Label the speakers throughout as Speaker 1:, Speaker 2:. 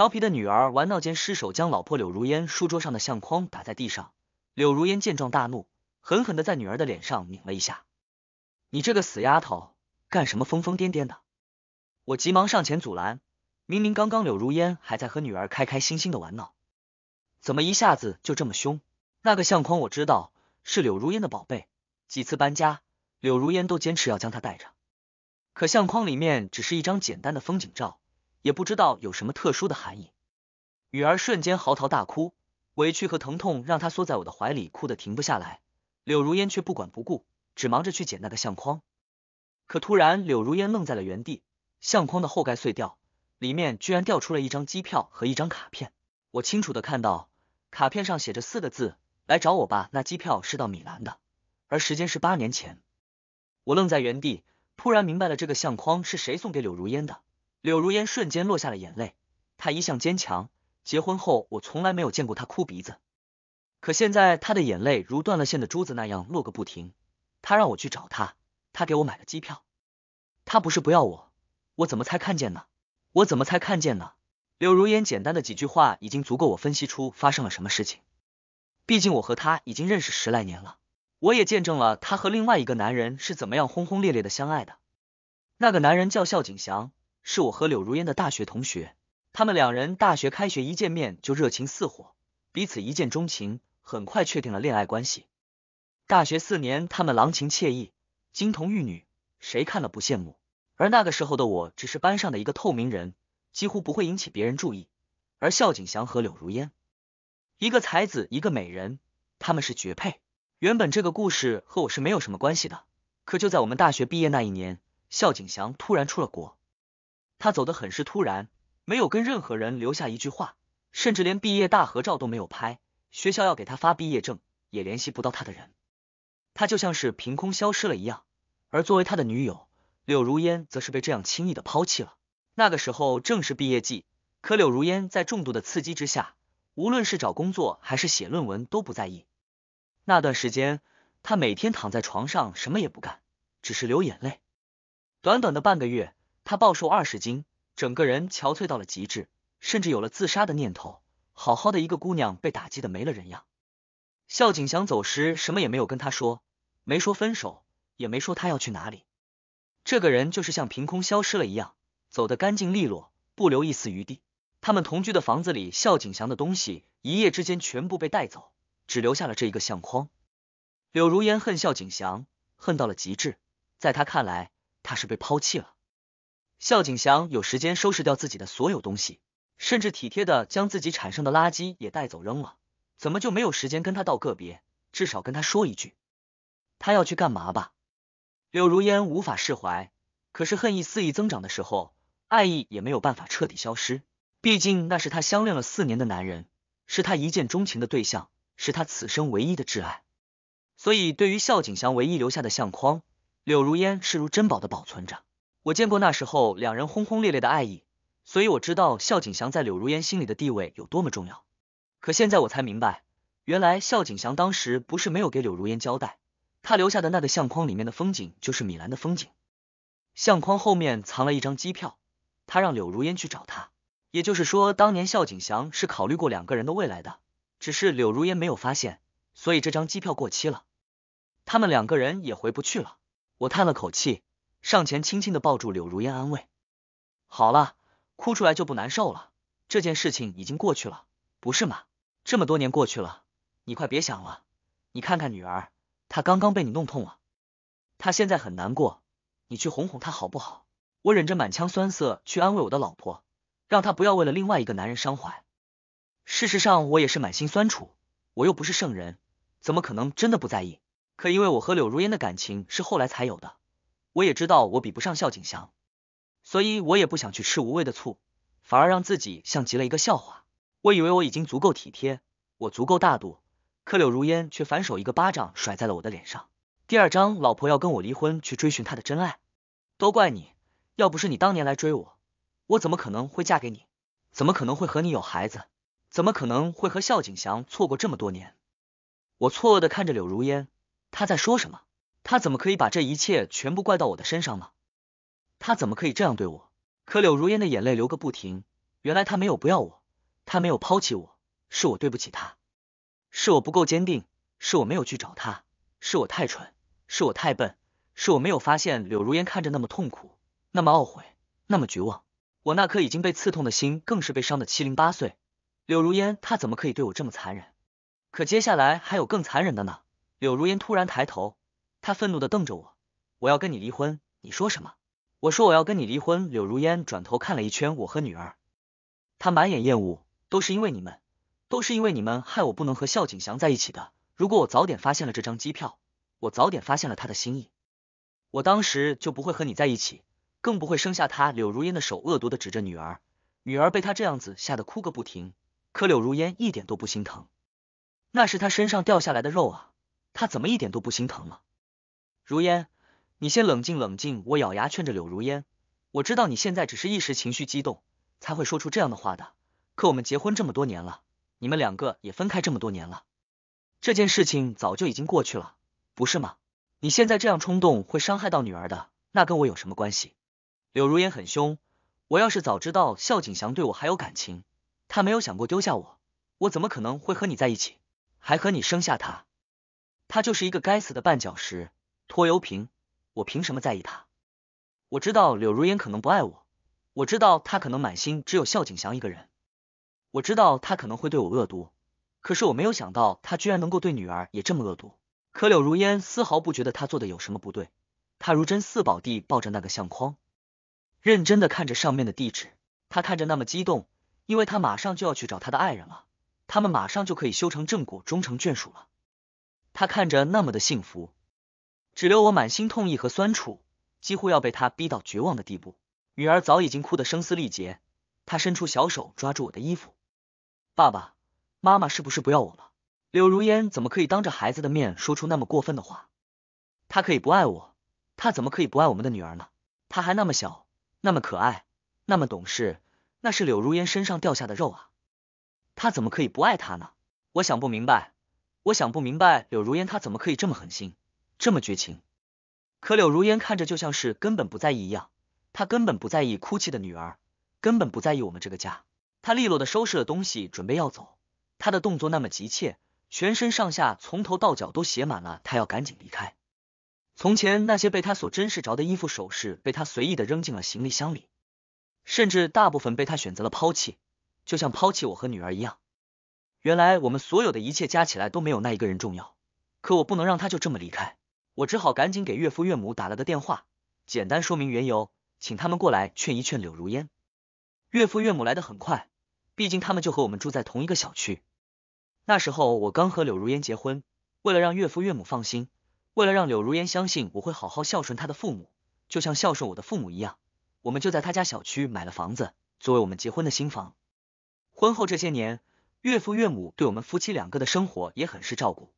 Speaker 1: 调皮的女儿玩闹间失手将老婆柳如烟书桌上的相框打在地上，柳如烟见状大怒，狠狠的在女儿的脸上拧了一下。你这个死丫头，干什么疯疯癫癫的？我急忙上前阻拦，明明刚刚柳如烟还在和女儿开开心心的玩闹，怎么一下子就这么凶？那个相框我知道是柳如烟的宝贝，几次搬家，柳如烟都坚持要将它带着，可相框里面只是一张简单的风景照。也不知道有什么特殊的含义，雨儿瞬间嚎啕大哭，委屈和疼痛让她缩在我的怀里，哭得停不下来。柳如烟却不管不顾，只忙着去捡那个相框。可突然，柳如烟愣在了原地，相框的后盖碎掉，里面居然掉出了一张机票和一张卡片。我清楚的看到，卡片上写着四个字：“来找我吧。”那机票是到米兰的，而时间是八年前。我愣在原地，突然明白了这个相框是谁送给柳如烟的。柳如烟瞬间落下了眼泪，她一向坚强，结婚后我从来没有见过她哭鼻子，可现在她的眼泪如断了线的珠子那样落个不停。她让我去找她，她给我买了机票，她不是不要我，我怎么才看见呢？我怎么才看见呢？柳如烟简单的几句话已经足够我分析出发生了什么事情，毕竟我和他已经认识十来年了，我也见证了她和另外一个男人是怎么样轰轰烈烈的相爱的，那个男人叫肖景祥。是我和柳如烟的大学同学，他们两人大学开学一见面就热情似火，彼此一见钟情，很快确定了恋爱关系。大学四年，他们郎情妾意，金童玉女，谁看了不羡慕？而那个时候的我，只是班上的一个透明人，几乎不会引起别人注意。而肖景祥和柳如烟，一个才子，一个美人，他们是绝配。原本这个故事和我是没有什么关系的，可就在我们大学毕业那一年，肖景祥突然出了国。他走得很是突然，没有跟任何人留下一句话，甚至连毕业大合照都没有拍。学校要给他发毕业证，也联系不到他的人。他就像是凭空消失了一样。而作为他的女友，柳如烟则是被这样轻易的抛弃了。那个时候正是毕业季，可柳如烟在重度的刺激之下，无论是找工作还是写论文都不在意。那段时间，他每天躺在床上什么也不干，只是流眼泪。短短的半个月。他暴瘦二十斤，整个人憔悴到了极致，甚至有了自杀的念头。好好的一个姑娘被打击的没了人样。孝景祥走时什么也没有跟他说，没说分手，也没说他要去哪里。这个人就是像凭空消失了一样，走得干净利落，不留一丝余地。他们同居的房子里，孝景祥的东西一夜之间全部被带走，只留下了这一个相框。柳如烟恨孝景祥，恨到了极致。在他看来，他是被抛弃了。孝景祥有时间收拾掉自己的所有东西，甚至体贴的将自己产生的垃圾也带走扔了，怎么就没有时间跟他道个别？至少跟他说一句，他要去干嘛吧？柳如烟无法释怀，可是恨意肆意增长的时候，爱意也没有办法彻底消失。毕竟那是他相恋了四年的男人，是他一见钟情的对象，是他此生唯一的挚爱。所以对于孝景祥唯一留下的相框，柳如烟视如珍宝的保存着。我见过那时候两人轰轰烈烈的爱意，所以我知道笑景祥在柳如烟心里的地位有多么重要。可现在我才明白，原来笑景祥当时不是没有给柳如烟交代，他留下的那个相框里面的风景就是米兰的风景，相框后面藏了一张机票，他让柳如烟去找他。也就是说，当年笑景祥是考虑过两个人的未来的，只是柳如烟没有发现，所以这张机票过期了，他们两个人也回不去了。我叹了口气。上前轻轻的抱住柳如烟，安慰：“好了，哭出来就不难受了。这件事情已经过去了，不是吗？这么多年过去了，你快别想了。你看看女儿，她刚刚被你弄痛了，她现在很难过。你去哄哄她好不好？”我忍着满腔酸涩去安慰我的老婆，让她不要为了另外一个男人伤怀。事实上，我也是满心酸楚。我又不是圣人，怎么可能真的不在意？可因为我和柳如烟的感情是后来才有的。我也知道我比不上孝景祥，所以我也不想去吃无味的醋，反而让自己像极了一个笑话。我以为我已经足够体贴，我足够大度，可柳如烟却反手一个巴掌甩在了我的脸上。第二章，老婆要跟我离婚，去追寻她的真爱。都怪你，要不是你当年来追我，我怎么可能会嫁给你？怎么可能会和你有孩子？怎么可能会和孝景祥错过这么多年？我错愕的看着柳如烟，她在说什么？他怎么可以把这一切全部怪到我的身上呢？他怎么可以这样对我？可柳如烟的眼泪流个不停。原来他没有不要我，他没有抛弃我，是我对不起他，是我不够坚定，是我没有去找他，是我太蠢，是我太笨，是我没有发现柳如烟看着那么痛苦，那么懊悔，那么绝望。我那颗已经被刺痛的心更是被伤得七零八碎。柳如烟，他怎么可以对我这么残忍？可接下来还有更残忍的呢。柳如烟突然抬头。他愤怒的瞪着我，我要跟你离婚，你说什么？我说我要跟你离婚。柳如烟转头看了一圈我和女儿，她满眼厌恶，都是因为你们，都是因为你们害我不能和肖景祥在一起的。如果我早点发现了这张机票，我早点发现了他的心意，我当时就不会和你在一起，更不会生下他。柳如烟的手恶毒的指着女儿，女儿被他这样子吓得哭个不停，可柳如烟一点都不心疼，那是他身上掉下来的肉啊，他怎么一点都不心疼了？如烟，你先冷静冷静。我咬牙劝着柳如烟，我知道你现在只是一时情绪激动，才会说出这样的话的。可我们结婚这么多年了，你们两个也分开这么多年了，这件事情早就已经过去了，不是吗？你现在这样冲动会伤害到女儿的，那跟我有什么关系？柳如烟很凶，我要是早知道肖景祥对我还有感情，他没有想过丢下我，我怎么可能会和你在一起，还和你生下他？他就是一个该死的绊脚石。拖油瓶，我凭什么在意他？我知道柳如烟可能不爱我，我知道他可能满心只有肖景祥一个人，我知道他可能会对我恶毒，可是我没有想到他居然能够对女儿也这么恶毒。可柳如烟丝毫不觉得他做的有什么不对，他如真似宝地抱着那个相框，认真的看着上面的地址。他看着那么激动，因为他马上就要去找他的爱人了，他们马上就可以修成正果，终成眷属了。他看着那么的幸福。只留我满心痛意和酸楚，几乎要被他逼到绝望的地步。女儿早已经哭得声嘶力竭，她伸出小手抓住我的衣服：“爸爸妈妈是不是不要我了？”柳如烟怎么可以当着孩子的面说出那么过分的话？他可以不爱我，他怎么可以不爱我们的女儿呢？他还那么小，那么可爱，那么懂事，那是柳如烟身上掉下的肉啊！他怎么可以不爱她呢？我想不明白，我想不明白，柳如烟她怎么可以这么狠心？这么绝情，可柳如烟看着就像是根本不在意一样，她根本不在意哭泣的女儿，根本不在意我们这个家。她利落的收拾了东西，准备要走。她的动作那么急切，全身上下从头到脚都写满了她要赶紧离开。从前那些被她所珍视着的衣服、首饰，被她随意的扔进了行李箱里，甚至大部分被她选择了抛弃，就像抛弃我和女儿一样。原来我们所有的一切加起来都没有那一个人重要。可我不能让她就这么离开。我只好赶紧给岳父岳母打了个电话，简单说明缘由，请他们过来劝一劝柳如烟。岳父岳母来的很快，毕竟他们就和我们住在同一个小区。那时候我刚和柳如烟结婚，为了让岳父岳母放心，为了让柳如烟相信我会好好孝顺她的父母，就像孝顺我的父母一样，我们就在他家小区买了房子，作为我们结婚的新房。婚后这些年，岳父岳母对我们夫妻两个的生活也很是照顾，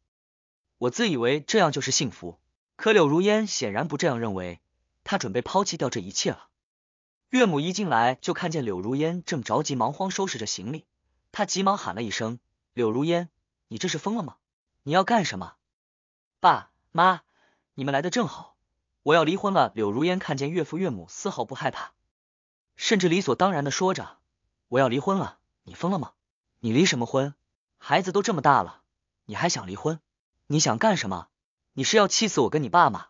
Speaker 1: 我自以为这样就是幸福。可柳如烟显然不这样认为，她准备抛弃掉这一切了。岳母一进来就看见柳如烟正着急忙慌收拾着行李，她急忙喊了一声：“柳如烟，你这是疯了吗？你要干什么？”“爸妈，你们来的正好，我要离婚了。”柳如烟看见岳父岳母丝毫不害怕，甚至理所当然的说着：“我要离婚了，你疯了吗？你离什么婚？孩子都这么大了，你还想离婚？你想干什么？”你是要气死我跟你爸吗？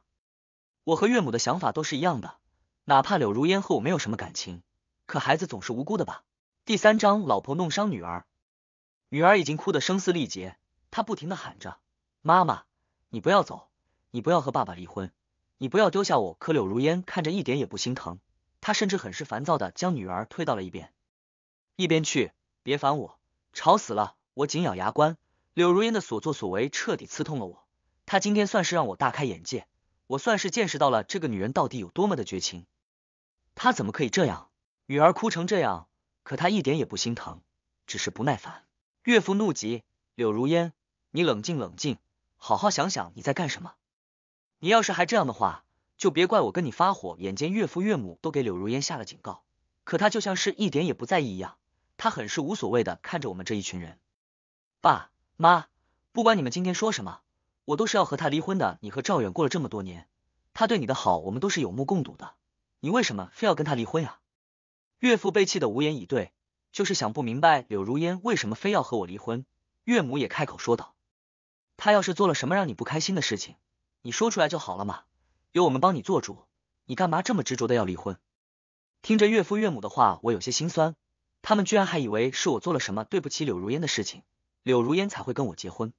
Speaker 1: 我和岳母的想法都是一样的，哪怕柳如烟和我没有什么感情，可孩子总是无辜的吧。第三章，老婆弄伤女儿，女儿已经哭得声嘶力竭，她不停的喊着妈妈，你不要走，你不要和爸爸离婚，你不要丢下我。可柳如烟看着一点也不心疼，她甚至很是烦躁的将女儿推到了一边，一边去，别烦我，吵死了！我紧咬牙关，柳如烟的所作所为彻底刺痛了我。她今天算是让我大开眼界，我算是见识到了这个女人到底有多么的绝情。她怎么可以这样？女儿哭成这样，可她一点也不心疼，只是不耐烦。岳父怒极，柳如烟，你冷静冷静，好好想想你在干什么。你要是还这样的话，就别怪我跟你发火。眼见岳父岳母都给柳如烟下了警告，可她就像是一点也不在意一样，她很是无所谓的看着我们这一群人。爸妈，不管你们今天说什么。我都是要和他离婚的，你和赵远过了这么多年，他对你的好，我们都是有目共睹的，你为什么非要跟他离婚啊？岳父被气得无言以对，就是想不明白柳如烟为什么非要和我离婚。岳母也开口说道，他要是做了什么让你不开心的事情，你说出来就好了嘛，有我们帮你做主，你干嘛这么执着的要离婚？听着岳父岳母的话，我有些心酸，他们居然还以为是我做了什么对不起柳如烟的事情，柳如烟才会跟我结婚。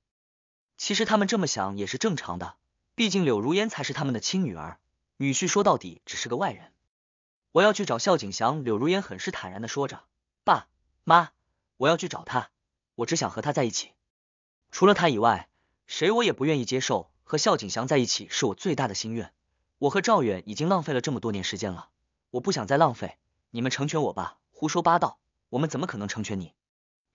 Speaker 1: 其实他们这么想也是正常的，毕竟柳如烟才是他们的亲女儿，女婿说到底只是个外人。我要去找孝景祥，柳如烟很是坦然的说着：“爸妈，我要去找他，我只想和他在一起，除了他以外，谁我也不愿意接受。和孝景祥在一起是我最大的心愿。我和赵远已经浪费了这么多年时间了，我不想再浪费。你们成全我吧。”胡说八道，我们怎么可能成全你？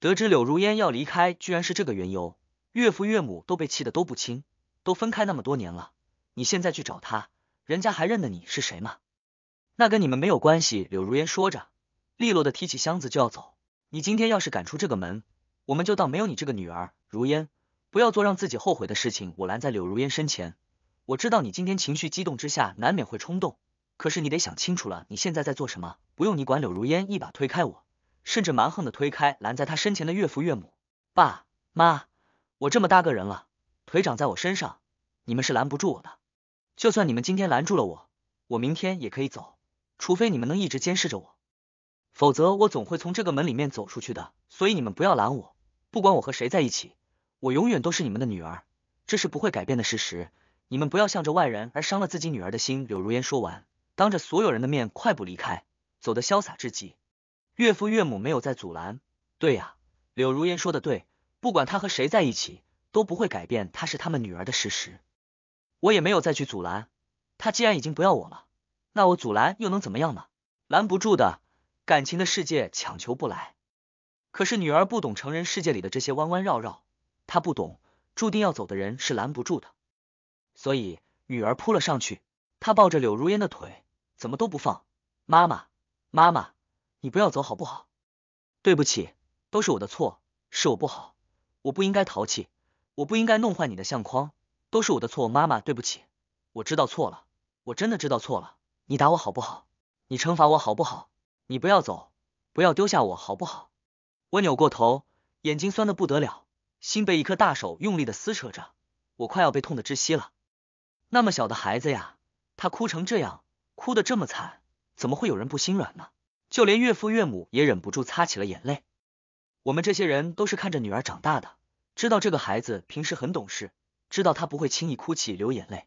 Speaker 1: 得知柳如烟要离开，居然是这个缘由。岳父岳母都被气得都不轻，都分开那么多年了，你现在去找他，人家还认得你是谁吗？那跟你们没有关系。柳如烟说着，利落的提起箱子就要走。你今天要是敢出这个门，我们就当没有你这个女儿。如烟，不要做让自己后悔的事情。我拦在柳如烟身前，我知道你今天情绪激动之下难免会冲动，可是你得想清楚了，你现在在做什么？不用你管。柳如烟一把推开我，甚至蛮横的推开拦在她身前的岳父岳母、爸妈。我这么大个人了，腿长在我身上，你们是拦不住我的。就算你们今天拦住了我，我明天也可以走。除非你们能一直监视着我，否则我总会从这个门里面走出去的。所以你们不要拦我。不管我和谁在一起，我永远都是你们的女儿，这是不会改变的事实。你们不要向着外人而伤了自己女儿的心。柳如烟说完，当着所有人的面快步离开，走得潇洒至极。岳父岳母没有再阻拦。对呀，柳如烟说的对。不管他和谁在一起，都不会改变他是他们女儿的事实。我也没有再去阻拦他。既然已经不要我了，那我阻拦又能怎么样呢？拦不住的，感情的世界强求不来。可是女儿不懂成人世界里的这些弯弯绕绕，她不懂，注定要走的人是拦不住的。所以女儿扑了上去，她抱着柳如烟的腿，怎么都不放。妈妈，妈妈，你不要走好不好？对不起，都是我的错，是我不好。我不应该淘气，我不应该弄坏你的相框，都是我的错，妈妈对不起，我知道错了，我真的知道错了，你打我好不好？你惩罚我好不好？你不要走，不要丢下我好不好？我扭过头，眼睛酸的不得了，心被一颗大手用力的撕扯着，我快要被痛的窒息了。那么小的孩子呀，他哭成这样，哭的这么惨，怎么会有人不心软呢？就连岳父岳母也忍不住擦起了眼泪。我们这些人都是看着女儿长大的，知道这个孩子平时很懂事，知道她不会轻易哭泣流眼泪。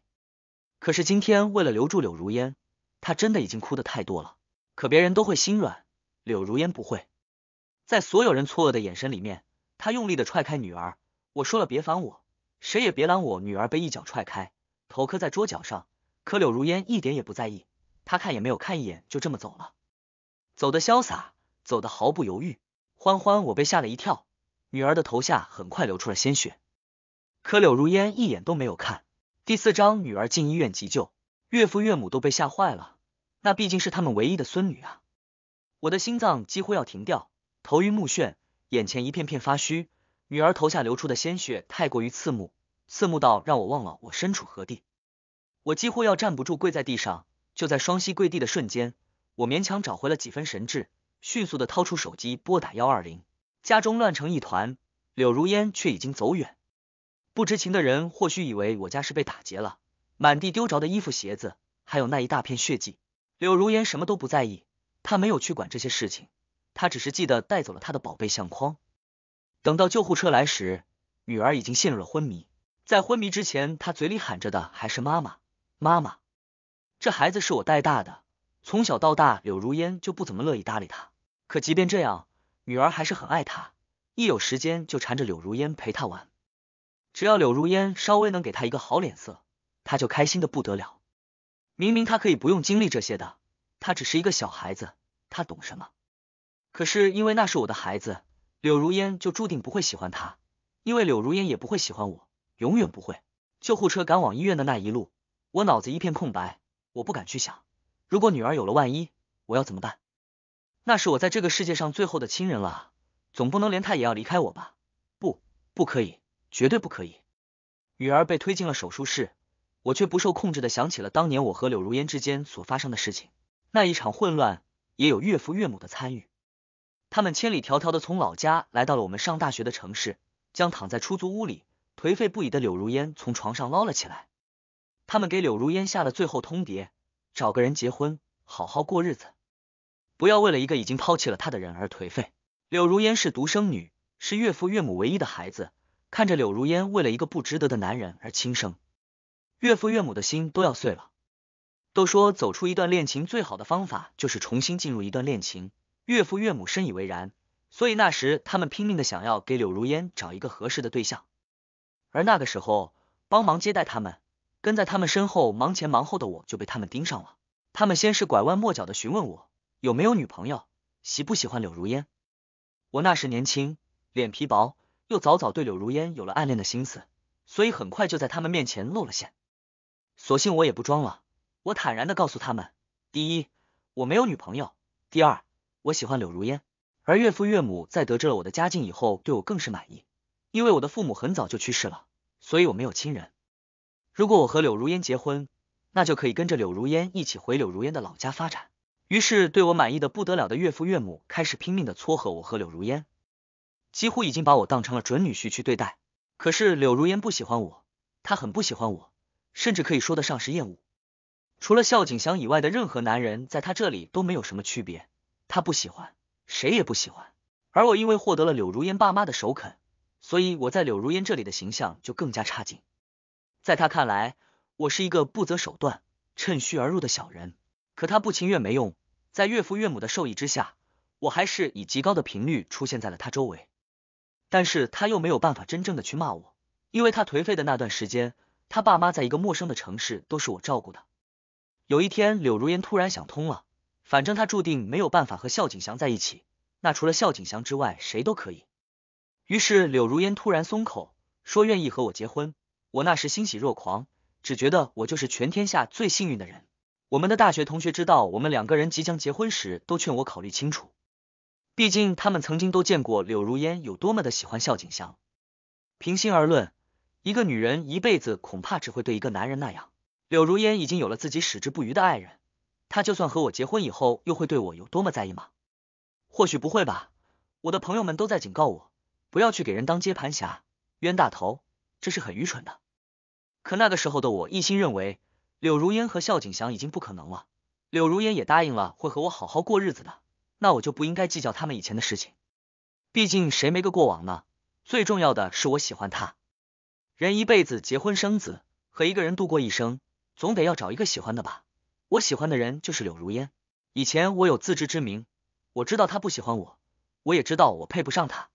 Speaker 1: 可是今天为了留住柳如烟，她真的已经哭得太多了。可别人都会心软，柳如烟不会。在所有人错愕的眼神里面，他用力的踹开女儿。我说了，别烦我，谁也别拦我。女儿被一脚踹开，头磕在桌角上。可柳如烟一点也不在意，她看也没有看一眼，就这么走了，走的潇洒，走的毫不犹豫。欢欢，我被吓了一跳，女儿的头下很快流出了鲜血，可柳如烟一眼都没有看。第四章，女儿进医院急救，岳父岳母都被吓坏了，那毕竟是他们唯一的孙女啊！我的心脏几乎要停掉，头晕目眩，眼前一片片发虚，女儿头下流出的鲜血太过于刺目，刺目到让我忘了我身处何地，我几乎要站不住，跪在地上。就在双膝跪地的瞬间，我勉强找回了几分神智。迅速的掏出手机拨打幺二零，家中乱成一团，柳如烟却已经走远。不知情的人或许以为我家是被打劫了，满地丢着的衣服、鞋子，还有那一大片血迹。柳如烟什么都不在意，她没有去管这些事情，她只是记得带走了她的宝贝相框。等到救护车来时，女儿已经陷入了昏迷，在昏迷之前，她嘴里喊着的还是妈妈，妈妈。这孩子是我带大的，从小到大，柳如烟就不怎么乐意搭理他。可即便这样，女儿还是很爱他，一有时间就缠着柳如烟陪他玩。只要柳如烟稍微能给他一个好脸色，他就开心的不得了。明明他可以不用经历这些的，他只是一个小孩子，他懂什么？可是因为那是我的孩子，柳如烟就注定不会喜欢他，因为柳如烟也不会喜欢我，永远不会。救护车赶往医院的那一路，我脑子一片空白，我不敢去想，如果女儿有了万一，我要怎么办？那是我在这个世界上最后的亲人了，总不能连他也要离开我吧？不，不可以，绝对不可以！雨儿被推进了手术室，我却不受控制的想起了当年我和柳如烟之间所发生的事情。那一场混乱也有岳父岳母的参与，他们千里迢迢的从老家来到了我们上大学的城市，将躺在出租屋里颓废不已的柳如烟从床上捞了起来。他们给柳如烟下了最后通牒，找个人结婚，好好过日子。不要为了一个已经抛弃了他的人而颓废。柳如烟是独生女，是岳父岳母唯一的孩子。看着柳如烟为了一个不值得的男人而轻生，岳父岳母的心都要碎了。都说走出一段恋情最好的方法就是重新进入一段恋情，岳父岳母深以为然。所以那时他们拼命的想要给柳如烟找一个合适的对象。而那个时候，帮忙接待他们，跟在他们身后忙前忙后的我就被他们盯上了。他们先是拐弯抹角的询问我。有没有女朋友？喜不喜欢柳如烟？我那时年轻，脸皮薄，又早早对柳如烟有了暗恋的心思，所以很快就在他们面前露了馅。索性我也不装了，我坦然的告诉他们：第一，我没有女朋友；第二，我喜欢柳如烟。而岳父岳母在得知了我的家境以后，对我更是满意，因为我的父母很早就去世了，所以我没有亲人。如果我和柳如烟结婚，那就可以跟着柳如烟一起回柳如烟的老家发展。于是，对我满意的不得了的岳父岳母开始拼命的撮合我和柳如烟，几乎已经把我当成了准女婿去对待。可是柳如烟不喜欢我，她很不喜欢我，甚至可以说得上是厌恶。除了孝景祥以外的任何男人，在她这里都没有什么区别，她不喜欢，谁也不喜欢。而我因为获得了柳如烟爸妈的首肯，所以我在柳如烟这里的形象就更加差劲。在她看来，我是一个不择手段、趁虚而入的小人。可她不情愿没用。在岳父岳母的授意之下，我还是以极高的频率出现在了他周围，但是他又没有办法真正的去骂我，因为他颓废的那段时间，他爸妈在一个陌生的城市都是我照顾的。有一天，柳如烟突然想通了，反正他注定没有办法和肖景祥在一起，那除了肖景祥之外，谁都可以。于是柳如烟突然松口说愿意和我结婚，我那时欣喜若狂，只觉得我就是全天下最幸运的人。我们的大学同学知道我们两个人即将结婚时，都劝我考虑清楚。毕竟他们曾经都见过柳如烟有多么的喜欢笑景祥。平心而论，一个女人一辈子恐怕只会对一个男人那样。柳如烟已经有了自己矢志不渝的爱人，她就算和我结婚以后，又会对我有多么在意吗？或许不会吧。我的朋友们都在警告我，不要去给人当接盘侠、冤大头，这是很愚蠢的。可那个时候的我，一心认为。柳如烟和笑景祥已经不可能了，柳如烟也答应了会和我好好过日子的，那我就不应该计较他们以前的事情。毕竟谁没个过往呢？最重要的是我喜欢他，人一辈子结婚生子和一个人度过一生，总得要找一个喜欢的吧。我喜欢的人就是柳如烟。以前我有自知之明，我知道他不喜欢我，我也知道我配不上他，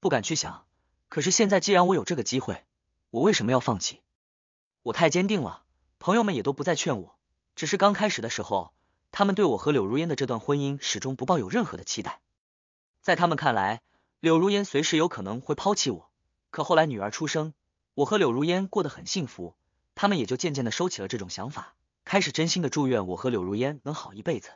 Speaker 1: 不敢去想。可是现在既然我有这个机会，我为什么要放弃？我太坚定了。朋友们也都不再劝我，只是刚开始的时候，他们对我和柳如烟的这段婚姻始终不抱有任何的期待。在他们看来，柳如烟随时有可能会抛弃我。可后来女儿出生，我和柳如烟过得很幸福，他们也就渐渐的收起了这种想法，开始真心的祝愿我和柳如烟能好一辈子。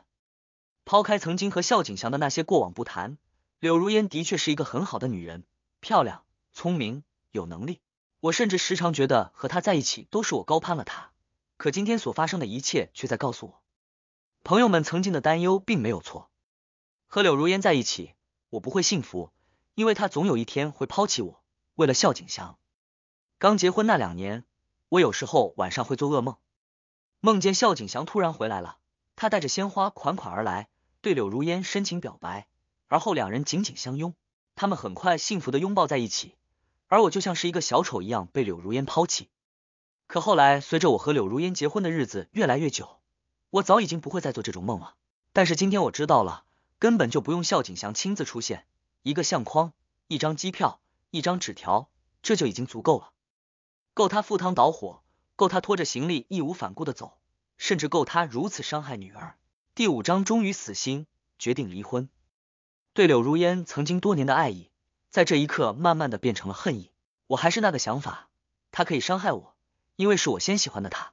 Speaker 1: 抛开曾经和肖景祥的那些过往不谈，柳如烟的确是一个很好的女人，漂亮、聪明、有能力。我甚至时常觉得和她在一起都是我高攀了她。可今天所发生的一切却在告诉我，朋友们曾经的担忧并没有错。和柳如烟在一起，我不会幸福，因为她总有一天会抛弃我。为了孝景祥，刚结婚那两年，我有时候晚上会做噩梦，梦见孝景祥突然回来了，他带着鲜花款款而来，对柳如烟深情表白，而后两人紧紧相拥，他们很快幸福的拥抱在一起，而我就像是一个小丑一样被柳如烟抛弃。可后来，随着我和柳如烟结婚的日子越来越久，我早已经不会再做这种梦了。但是今天我知道了，根本就不用肖景祥亲自出现，一个相框、一张机票、一张纸条，这就已经足够了，够他赴汤蹈火，够他拖着行李义无反顾的走，甚至够他如此伤害女儿。第五章终于死心，决定离婚。对柳如烟曾经多年的爱意，在这一刻慢慢的变成了恨意。我还是那个想法，他可以伤害我。因为是我先喜欢的他，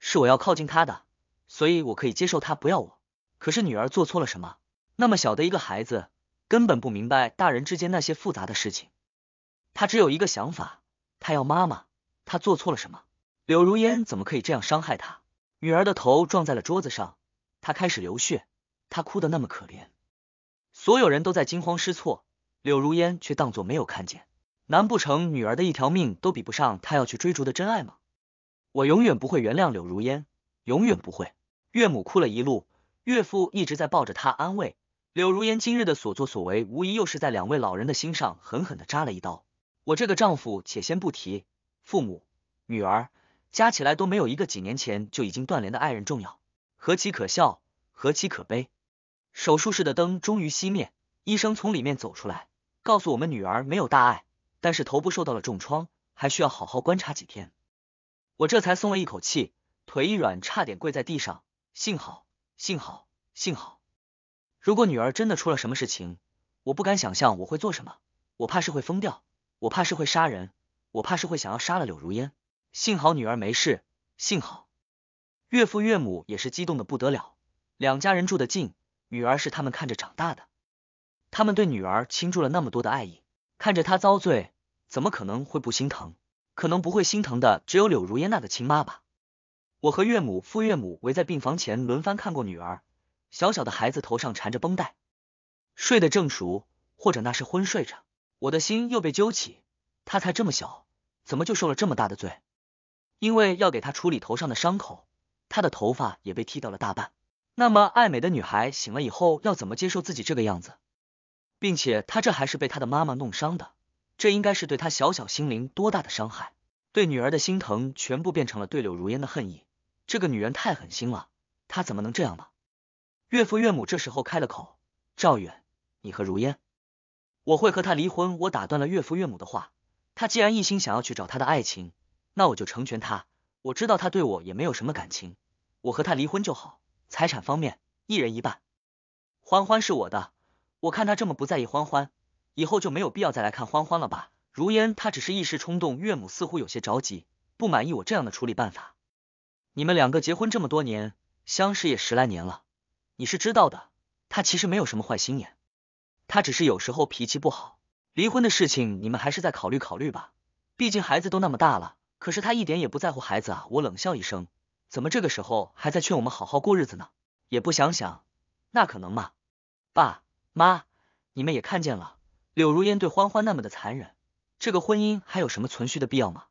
Speaker 1: 是我要靠近他的，所以我可以接受他不要我。可是女儿做错了什么？那么小的一个孩子，根本不明白大人之间那些复杂的事情。他只有一个想法，他要妈妈。他做错了什么？柳如烟怎么可以这样伤害他？女儿的头撞在了桌子上，她开始流血，她哭得那么可怜。所有人都在惊慌失措，柳如烟却当作没有看见。难不成女儿的一条命都比不上他要去追逐的真爱吗？我永远不会原谅柳如烟，永远不会。岳母哭了一路，岳父一直在抱着她安慰。柳如烟今日的所作所为，无疑又是在两位老人的心上狠狠的扎了一刀。我这个丈夫且先不提，父母、女儿加起来都没有一个几年前就已经断联的爱人重要，何其可笑，何其可悲！手术室的灯终于熄灭，医生从里面走出来，告诉我们女儿没有大碍。但是头部受到了重创，还需要好好观察几天。我这才松了一口气，腿一软，差点跪在地上。幸好，幸好，幸好！如果女儿真的出了什么事情，我不敢想象我会做什么。我怕是会疯掉，我怕是会杀人，我怕是会想要杀了柳如烟。幸好女儿没事，幸好。岳父岳母也是激动的不得了。两家人住得近，女儿是他们看着长大的，他们对女儿倾注了那么多的爱意，看着她遭罪。怎么可能会不心疼？可能不会心疼的只有柳如烟那个亲妈吧。我和岳母、父岳母围在病房前，轮番看过女儿。小小的孩子头上缠着绷带，睡得正熟，或者那是昏睡着。我的心又被揪起。她才这么小，怎么就受了这么大的罪？因为要给她处理头上的伤口，她的头发也被剃掉了大半。那么爱美的女孩醒了以后要怎么接受自己这个样子？并且她这还是被她的妈妈弄伤的。这应该是对他小小心灵多大的伤害，对女儿的心疼全部变成了对柳如烟的恨意。这个女人太狠心了，她怎么能这样呢？岳父岳母这时候开了口：“赵远，你和如烟，我会和他离婚。”我打断了岳父岳母的话。他既然一心想要去找他的爱情，那我就成全他。我知道他对我也没有什么感情，我和他离婚就好。财产方面，一人一半。欢欢是我的，我看他这么不在意欢欢。以后就没有必要再来看欢欢了吧？如烟，她只是一时冲动，岳母似乎有些着急，不满意我这样的处理办法。你们两个结婚这么多年，相识也十来年了，你是知道的，他其实没有什么坏心眼，他只是有时候脾气不好。离婚的事情，你们还是再考虑考虑吧，毕竟孩子都那么大了。可是他一点也不在乎孩子啊！我冷笑一声，怎么这个时候还在劝我们好好过日子呢？也不想想，那可能吗？爸妈，你们也看见了。柳如烟对欢欢那么的残忍，这个婚姻还有什么存续的必要吗？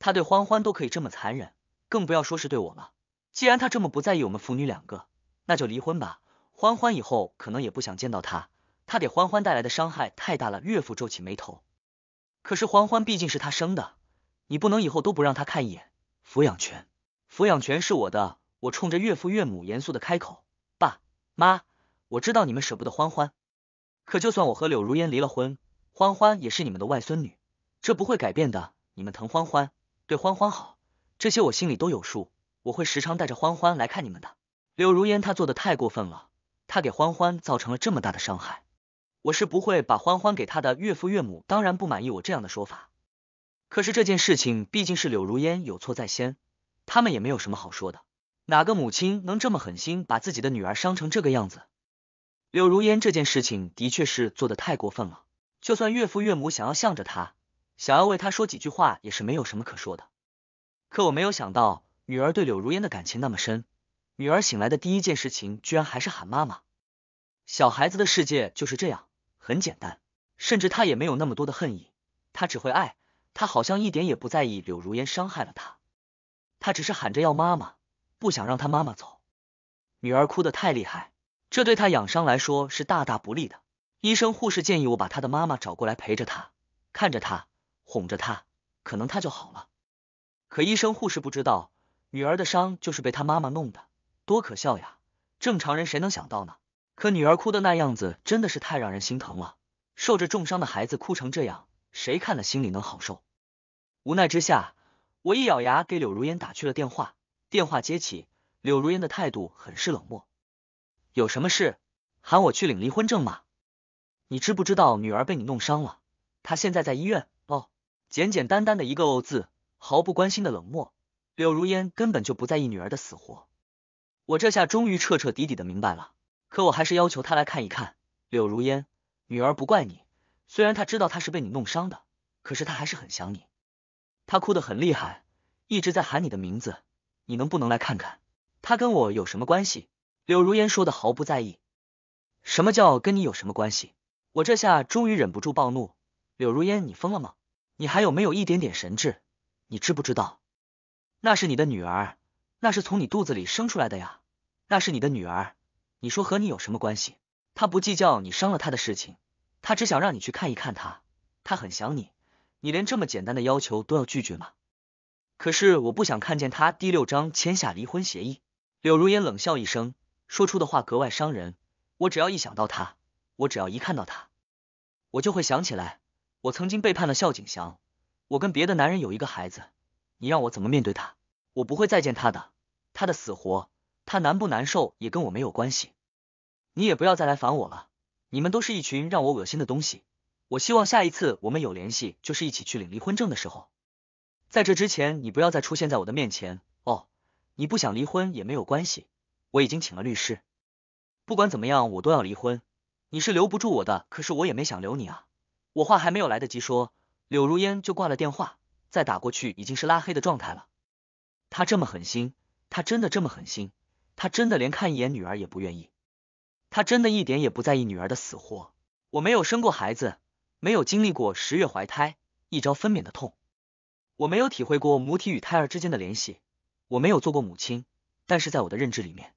Speaker 1: 他对欢欢都可以这么残忍，更不要说是对我了。既然他这么不在意我们父女两个，那就离婚吧。欢欢以后可能也不想见到他，他给欢欢带来的伤害太大了。岳父皱起眉头，可是欢欢毕竟是他生的，你不能以后都不让他看一眼。抚养权，抚养权是我的。我冲着岳父岳母严肃的开口：爸妈，我知道你们舍不得欢欢。可就算我和柳如烟离了婚，欢欢也是你们的外孙女，这不会改变的。你们疼欢欢，对欢欢好，这些我心里都有数。我会时常带着欢欢来看你们的。柳如烟她做的太过分了，她给欢欢造成了这么大的伤害，我是不会把欢欢给她的岳父岳母。当然不满意我这样的说法，可是这件事情毕竟是柳如烟有错在先，他们也没有什么好说的。哪个母亲能这么狠心把自己的女儿伤成这个样子？柳如烟这件事情的确是做的太过分了，就算岳父岳母想要向着他，想要为他说几句话，也是没有什么可说的。可我没有想到，女儿对柳如烟的感情那么深，女儿醒来的第一件事情居然还是喊妈妈。小孩子的世界就是这样，很简单，甚至他也没有那么多的恨意，他只会爱。他好像一点也不在意柳如烟伤害了他，他只是喊着要妈妈，不想让他妈妈走。女儿哭得太厉害。这对他养伤来说是大大不利的。医生护士建议我把他的妈妈找过来陪着他，看着他，哄着他，可能他就好了。可医生护士不知道，女儿的伤就是被他妈妈弄的，多可笑呀！正常人谁能想到呢？可女儿哭的那样子真的是太让人心疼了。受着重伤的孩子哭成这样，谁看了心里能好受？无奈之下，我一咬牙给柳如烟打去了电话。电话接起，柳如烟的态度很是冷漠。有什么事，喊我去领离婚证吗？你知不知道女儿被你弄伤了？她现在在医院。哦，简简单单的一个“哦”字，毫不关心的冷漠。柳如烟根本就不在意女儿的死活。我这下终于彻彻底底的明白了。可我还是要求她来看一看。柳如烟，女儿不怪你。虽然她知道她是被你弄伤的，可是她还是很想你。她哭得很厉害，一直在喊你的名字。你能不能来看看？她跟我有什么关系？柳如烟说的毫不在意，什么叫跟你有什么关系？我这下终于忍不住暴怒，柳如烟，你疯了吗？你还有没有一点点神智？你知不知道那是你的女儿，那是从你肚子里生出来的呀，那是你的女儿，你说和你有什么关系？她不计较你伤了她的事情，她只想让你去看一看她，她很想你，你连这么简单的要求都要拒绝吗？可是我不想看见他。第六章，签下离婚协议。柳如烟冷笑一声。说出的话格外伤人，我只要一想到他，我只要一看到他，我就会想起来我曾经背叛了孝景祥，我跟别的男人有一个孩子，你让我怎么面对他？我不会再见他的，他的死活，他难不难受也跟我没有关系，你也不要再来烦我了，你们都是一群让我恶心的东西，我希望下一次我们有联系就是一起去领离婚证的时候，在这之前你不要再出现在我的面前哦，你不想离婚也没有关系。我已经请了律师，不管怎么样，我都要离婚。你是留不住我的，可是我也没想留你啊。我话还没有来得及说，柳如烟就挂了电话。再打过去已经是拉黑的状态了。他这么狠心，他真的这么狠心，他真的连看一眼女儿也不愿意。他真的一点也不在意女儿的死活。我没有生过孩子，没有经历过十月怀胎、一朝分娩的痛，我没有体会过母体与胎儿之间的联系，我没有做过母亲，但是在我的认知里面。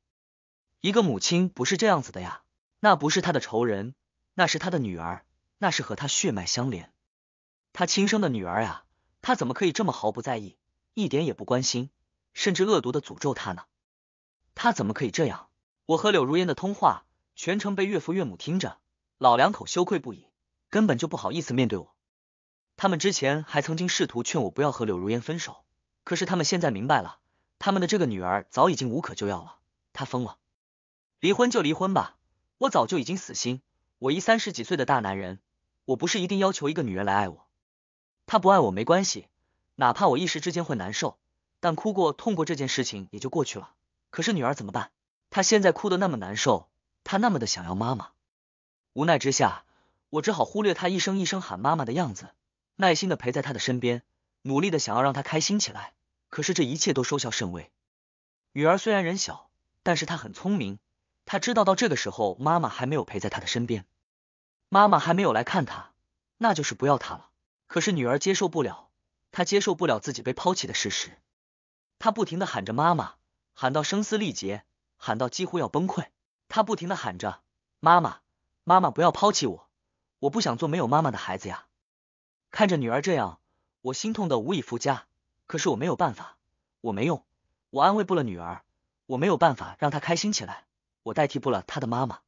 Speaker 1: 一个母亲不是这样子的呀，那不是她的仇人，那是她的女儿，那是和她血脉相连，她亲生的女儿呀，她怎么可以这么毫不在意，一点也不关心，甚至恶毒的诅咒她呢？她怎么可以这样？我和柳如烟的通话全程被岳父岳母听着，老两口羞愧不已，根本就不好意思面对我。他们之前还曾经试图劝我不要和柳如烟分手，可是他们现在明白了，他们的这个女儿早已经无可救药了，她疯了。离婚就离婚吧，我早就已经死心。我一三十几岁的大男人，我不是一定要求一个女人来爱我。她不爱我没关系，哪怕我一时之间会难受，但哭过痛过，这件事情也就过去了。可是女儿怎么办？她现在哭得那么难受，她那么的想要妈妈。无奈之下，我只好忽略她一声一声喊妈妈的样子，耐心的陪在她的身边，努力的想要让她开心起来。可是这一切都收效甚微。女儿虽然人小，但是她很聪明。他知道到这个时候，妈妈还没有陪在他的身边，妈妈还没有来看他，那就是不要他了。可是女儿接受不了，她接受不了自己被抛弃的事实，她不停的喊着妈妈，喊到声嘶力竭，喊到几乎要崩溃。她不停的喊着妈妈，妈妈不要抛弃我，我不想做没有妈妈的孩子呀。看着女儿这样，我心痛的无以复加，可是我没有办法，我没用，我安慰不了女儿，我没有办法让她开心起来。我代替不了她的妈妈，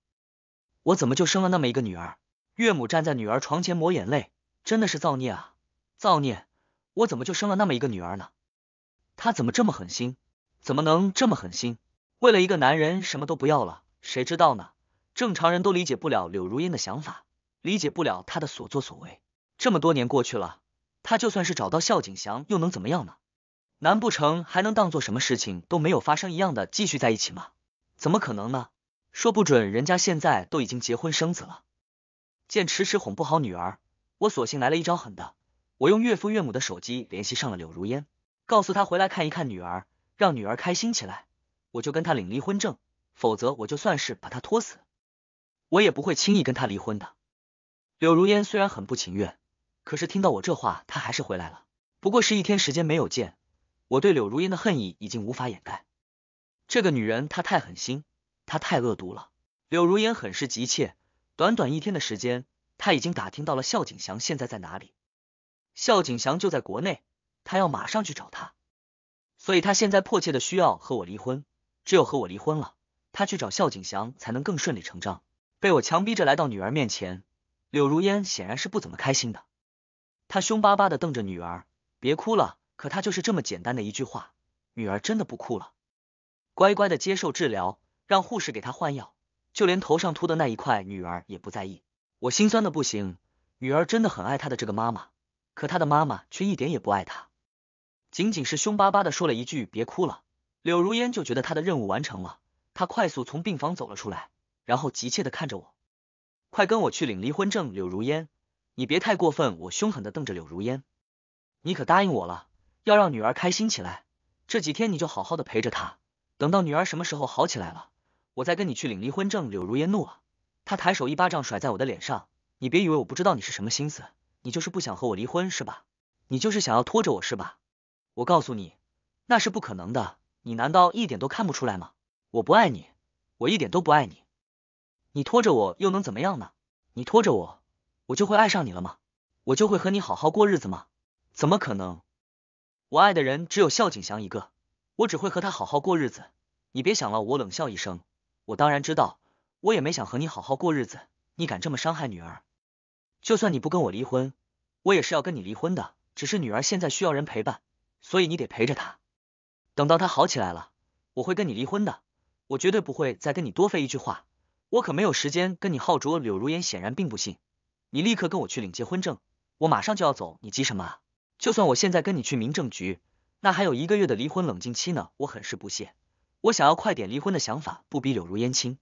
Speaker 1: 我怎么就生了那么一个女儿？岳母站在女儿床前抹眼泪，真的是造孽啊！造孽，我怎么就生了那么一个女儿呢？她怎么这么狠心？怎么能这么狠心？为了一个男人什么都不要了？谁知道呢？正常人都理解不了柳如烟的想法，理解不了她的所作所为。这么多年过去了，她就算是找到孝景祥，又能怎么样呢？难不成还能当做什么事情都没有发生一样的继续在一起吗？怎么可能呢？说不准人家现在都已经结婚生子了。见迟迟哄不好女儿，我索性来了一招狠的。我用岳父岳母的手机联系上了柳如烟，告诉她回来看一看女儿，让女儿开心起来。我就跟他领离婚证，否则我就算是把他拖死，我也不会轻易跟他离婚的。柳如烟虽然很不情愿，可是听到我这话，她还是回来了。不过是一天时间没有见，我对柳如烟的恨意已经无法掩盖。这个女人她太狠心，她太恶毒了。柳如烟很是急切，短短一天的时间，她已经打听到了孝景祥现在在哪里。孝景祥就在国内，他要马上去找他，所以他现在迫切的需要和我离婚，只有和我离婚了，他去找孝景祥才能更顺理成章。被我强逼着来到女儿面前，柳如烟显然是不怎么开心的，他凶巴巴的瞪着女儿，别哭了。可他就是这么简单的一句话，女儿真的不哭了。乖乖的接受治疗，让护士给她换药，就连头上秃的那一块，女儿也不在意。我心酸的不行，女儿真的很爱她的这个妈妈，可她的妈妈却一点也不爱她。仅仅是凶巴巴的说了一句“别哭了”，柳如烟就觉得她的任务完成了。她快速从病房走了出来，然后急切的看着我：“快跟我去领离婚证！”柳如烟，你别太过分！我凶狠的瞪着柳如烟：“你可答应我了，要让女儿开心起来，这几天你就好好的陪着她。”等到女儿什么时候好起来了，我再跟你去领离婚证。柳如烟怒了，她抬手一巴掌甩在我的脸上。你别以为我不知道你是什么心思，你就是不想和我离婚是吧？你就是想要拖着我是吧？我告诉你，那是不可能的。你难道一点都看不出来吗？我不爱你，我一点都不爱你。你拖着我又能怎么样呢？你拖着我，我就会爱上你了吗？我就会和你好好过日子吗？怎么可能？我爱的人只有肖景祥一个。我只会和他好好过日子，你别想了。我冷笑一声，我当然知道，我也没想和你好好过日子。你敢这么伤害女儿，就算你不跟我离婚，我也是要跟你离婚的。只是女儿现在需要人陪伴，所以你得陪着她。等到她好起来了，我会跟你离婚的。我绝对不会再跟你多费一句话。我可没有时间跟你耗着。柳如烟显然并不信，你立刻跟我去领结婚证，我马上就要走，你急什么？就算我现在跟你去民政局。那还有一个月的离婚冷静期呢，我很是不屑。我想要快点离婚的想法不比柳如烟轻，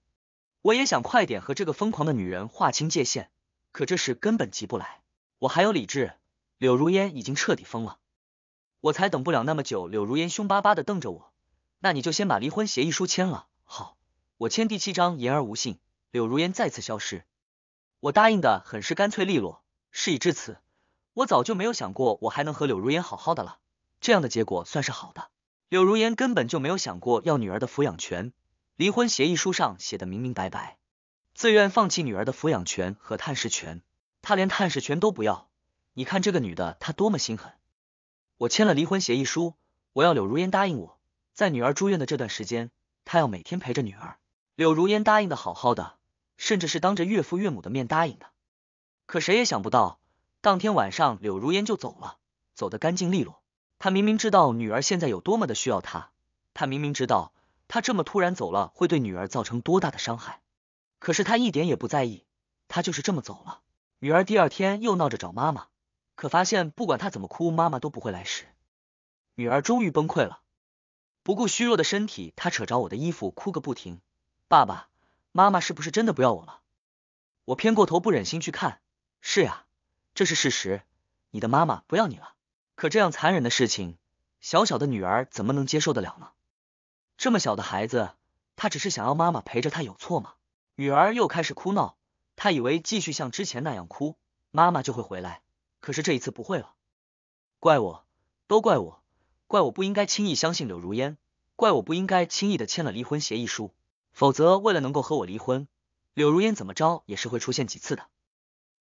Speaker 1: 我也想快点和这个疯狂的女人划清界限，可这事根本急不来。我还有理智，柳如烟已经彻底疯了，我才等不了那么久。柳如烟凶巴巴的瞪着我，那你就先把离婚协议书签了。好，我签第七章言而无信。柳如烟再次消失，我答应的很是干脆利落。事已至此，我早就没有想过我还能和柳如烟好好的了。这样的结果算是好的。柳如烟根本就没有想过要女儿的抚养权，离婚协议书上写的明明白白，自愿放弃女儿的抚养权和探视权。她连探视权都不要，你看这个女的，她多么心狠！我签了离婚协议书，我要柳如烟答应我，在女儿住院的这段时间，她要每天陪着女儿。柳如烟答应的好好的，甚至是当着岳父岳母的面答应的。可谁也想不到，当天晚上柳如烟就走了，走得干净利落。他明明知道女儿现在有多么的需要他，他明明知道他这么突然走了会对女儿造成多大的伤害，可是他一点也不在意，他就是这么走了。女儿第二天又闹着找妈妈，可发现不管她怎么哭，妈妈都不会来时，女儿终于崩溃了。不顾虚弱的身体，她扯着我的衣服哭个不停。爸爸妈妈是不是真的不要我了？我偏过头不忍心去看。是呀，这是事实，你的妈妈不要你了。可这样残忍的事情，小小的女儿怎么能接受得了呢？这么小的孩子，她只是想要妈妈陪着他，有错吗？女儿又开始哭闹，她以为继续像之前那样哭，妈妈就会回来。可是这一次不会了，怪我，都怪我，怪我不应该轻易相信柳如烟，怪我不应该轻易的签了离婚协议书。否则，为了能够和我离婚，柳如烟怎么着也是会出现几次的。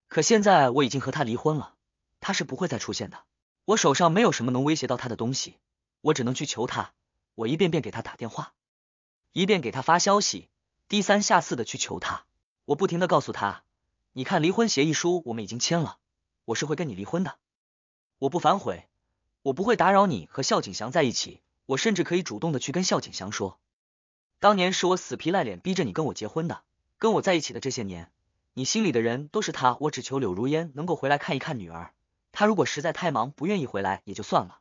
Speaker 1: 可现在我已经和她离婚了，她是不会再出现的。我手上没有什么能威胁到他的东西，我只能去求他。我一遍遍给他打电话，一遍给他发消息，低三下四的去求他。我不停的告诉他，你看离婚协议书，我们已经签了，我是会跟你离婚的，我不反悔，我不会打扰你和肖景祥在一起。我甚至可以主动的去跟肖景祥说，当年是我死皮赖脸逼着你跟我结婚的，跟我在一起的这些年，你心里的人都是他。我只求柳如烟能够回来看一看女儿。他如果实在太忙，不愿意回来也就算了，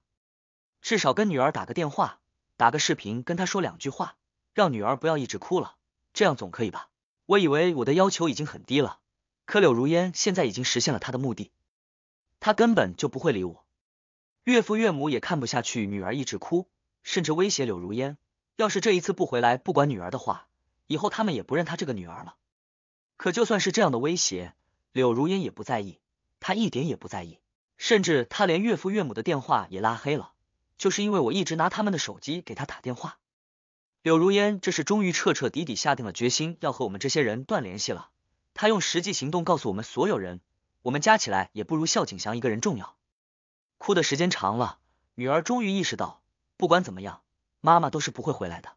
Speaker 1: 至少跟女儿打个电话，打个视频，跟她说两句话，让女儿不要一直哭了，这样总可以吧？我以为我的要求已经很低了，可柳如烟现在已经实现了她的目的，她根本就不会理我。岳父岳母也看不下去女儿一直哭，甚至威胁柳如烟，要是这一次不回来不管女儿的话，以后他们也不认她这个女儿了。可就算是这样的威胁，柳如烟也不在意，她一点也不在意。甚至他连岳父岳母的电话也拉黑了，就是因为我一直拿他们的手机给他打电话。柳如烟这是终于彻彻底底下定了决心，要和我们这些人断联系了。他用实际行动告诉我们所有人，我们加起来也不如孝景祥一个人重要。哭的时间长了，女儿终于意识到，不管怎么样，妈妈都是不会回来的。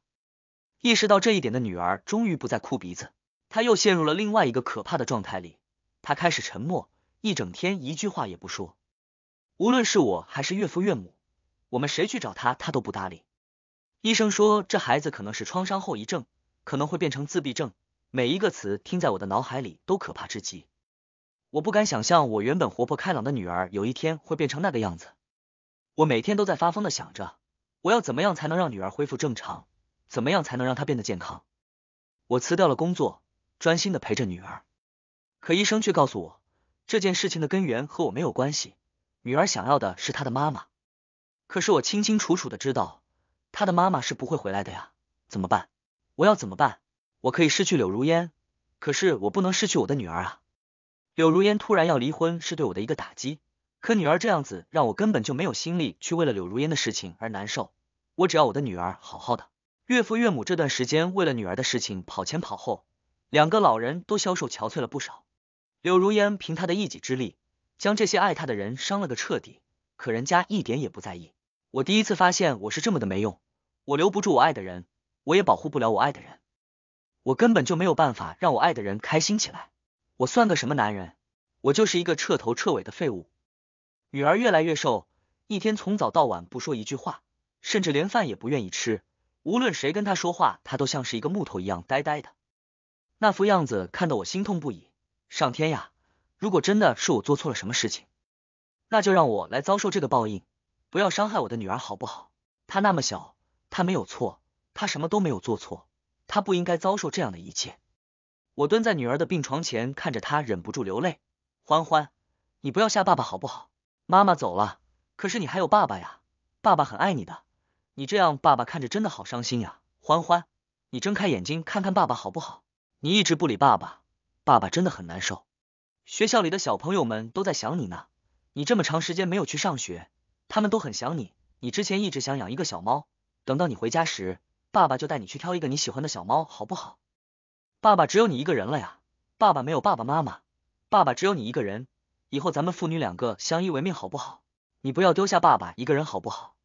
Speaker 1: 意识到这一点的女儿，终于不再哭鼻子，她又陷入了另外一个可怕的状态里。她开始沉默，一整天一句话也不说。无论是我还是岳父岳母，我们谁去找他，他都不搭理。医生说，这孩子可能是创伤后遗症，可能会变成自闭症。每一个词听在我的脑海里都可怕至极。我不敢想象，我原本活泼开朗的女儿有一天会变成那个样子。我每天都在发疯的想着，我要怎么样才能让女儿恢复正常，怎么样才能让她变得健康。我辞掉了工作，专心的陪着女儿。可医生却告诉我，这件事情的根源和我没有关系。女儿想要的是她的妈妈，可是我清清楚楚的知道，她的妈妈是不会回来的呀。怎么办？我要怎么办？我可以失去柳如烟，可是我不能失去我的女儿啊！柳如烟突然要离婚是对我的一个打击，可女儿这样子让我根本就没有心力去为了柳如烟的事情而难受。我只要我的女儿好好的。岳父岳母这段时间为了女儿的事情跑前跑后，两个老人都消瘦憔悴了不少。柳如烟凭她的一己之力。将这些爱他的人伤了个彻底，可人家一点也不在意。我第一次发现我是这么的没用，我留不住我爱的人，我也保护不了我爱的人，我根本就没有办法让我爱的人开心起来。我算个什么男人？我就是一个彻头彻尾的废物。女儿越来越瘦，一天从早到晚不说一句话，甚至连饭也不愿意吃，无论谁跟她说话，她都像是一个木头一样呆呆的，那副样子看得我心痛不已。上天呀！如果真的是我做错了什么事情，那就让我来遭受这个报应，不要伤害我的女儿好不好？她那么小，她没有错，她什么都没有做错，她不应该遭受这样的一切。我蹲在女儿的病床前，看着她，忍不住流泪。欢欢，你不要吓爸爸好不好？妈妈走了，可是你还有爸爸呀，爸爸很爱你的。你这样，爸爸看着真的好伤心呀。欢欢，你睁开眼睛看看爸爸好不好？你一直不理爸爸，爸爸真的很难受。学校里的小朋友们都在想你呢，你这么长时间没有去上学，他们都很想你。你之前一直想养一个小猫，等到你回家时，爸爸就带你去挑一个你喜欢的小猫，好不好？爸爸只有你一个人了呀，爸爸没有爸爸妈妈，爸爸只有你一个人，以后咱们父女两个相依为命，好不好？你不要丢下爸爸一个人，好不好？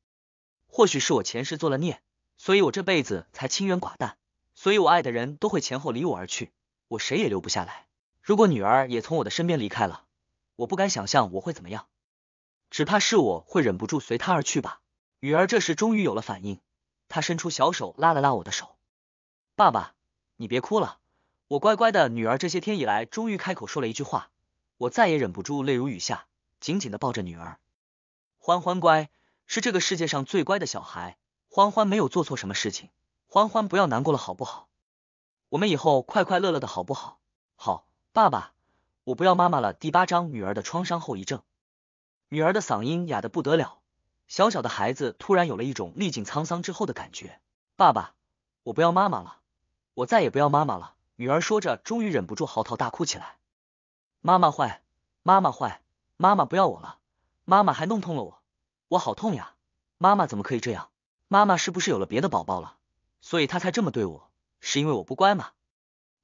Speaker 1: 或许是我前世做了孽，所以我这辈子才清缘寡淡，所以我爱的人都会前后离我而去，我谁也留不下来。如果女儿也从我的身边离开了，我不敢想象我会怎么样，只怕是我会忍不住随她而去吧。女儿这时终于有了反应，她伸出小手拉了拉我的手，爸爸，你别哭了，我乖乖的。女儿这些天以来终于开口说了一句话，我再也忍不住泪如雨下，紧紧的抱着女儿。欢欢乖，是这个世界上最乖的小孩，欢欢没有做错什么事情，欢欢不要难过了好不好？我们以后快快乐乐的好不好？好。爸爸，我不要妈妈了。第八章，女儿的创伤后遗症。女儿的嗓音哑的不得了，小小的孩子突然有了一种历尽沧桑之后的感觉。爸爸，我不要妈妈了，我再也不要妈妈了。女儿说着，终于忍不住嚎啕大哭起来。妈妈坏，妈妈坏，妈妈不要我了，妈妈还弄痛了我，我好痛呀！妈妈怎么可以这样？妈妈是不是有了别的宝宝了？所以她才这么对我？是因为我不乖吗？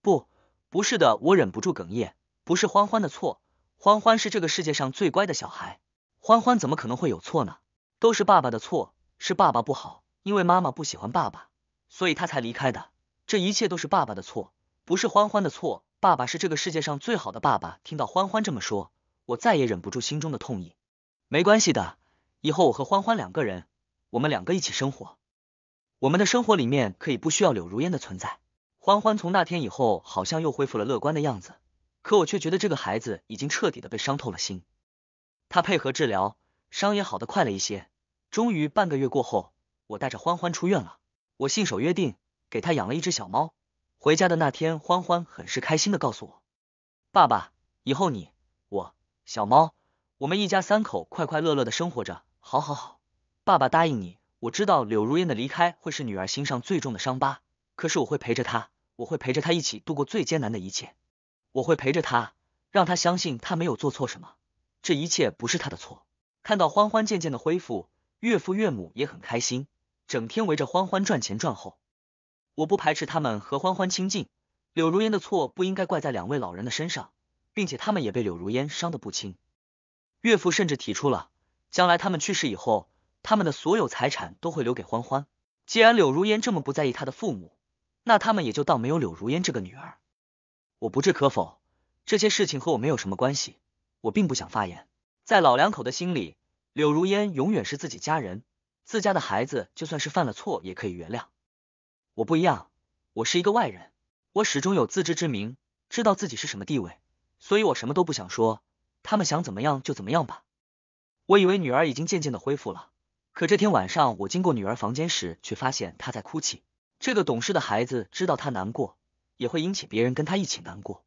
Speaker 1: 不。不是的，我忍不住哽咽，不是欢欢的错，欢欢是这个世界上最乖的小孩，欢欢怎么可能会有错呢？都是爸爸的错，是爸爸不好，因为妈妈不喜欢爸爸，所以他才离开的，这一切都是爸爸的错，不是欢欢的错，爸爸是这个世界上最好的爸爸。听到欢欢这么说，我再也忍不住心中的痛意。没关系的，以后我和欢欢两个人，我们两个一起生活，我们的生活里面可以不需要柳如烟的存在。欢欢从那天以后，好像又恢复了乐观的样子，可我却觉得这个孩子已经彻底的被伤透了心。他配合治疗，伤也好的快了一些。终于半个月过后，我带着欢欢出院了。我信守约定，给他养了一只小猫。回家的那天，欢欢很是开心的告诉我：“爸爸，以后你、我、小猫，我们一家三口快快乐乐的生活着，好好好。”爸爸答应你，我知道柳如烟的离开会是女儿心上最重的伤疤，可是我会陪着她。我会陪着他一起度过最艰难的一切，我会陪着他，让他相信他没有做错什么，这一切不是他的错。看到欢欢渐渐的恢复，岳父岳母也很开心，整天围着欢欢赚钱赚后。我不排斥他们和欢欢亲近。柳如烟的错不应该怪在两位老人的身上，并且他们也被柳如烟伤得不轻。岳父甚至提出了，将来他们去世以后，他们的所有财产都会留给欢欢。既然柳如烟这么不在意他的父母。那他们也就当没有柳如烟这个女儿。我不置可否，这些事情和我没有什么关系，我并不想发言。在老两口的心里，柳如烟永远是自己家人，自家的孩子就算是犯了错也可以原谅。我不一样，我是一个外人，我始终有自知之明，知道自己是什么地位，所以我什么都不想说。他们想怎么样就怎么样吧。我以为女儿已经渐渐的恢复了，可这天晚上我经过女儿房间时，却发现她在哭泣。这个懂事的孩子知道他难过，也会引起别人跟他一起难过，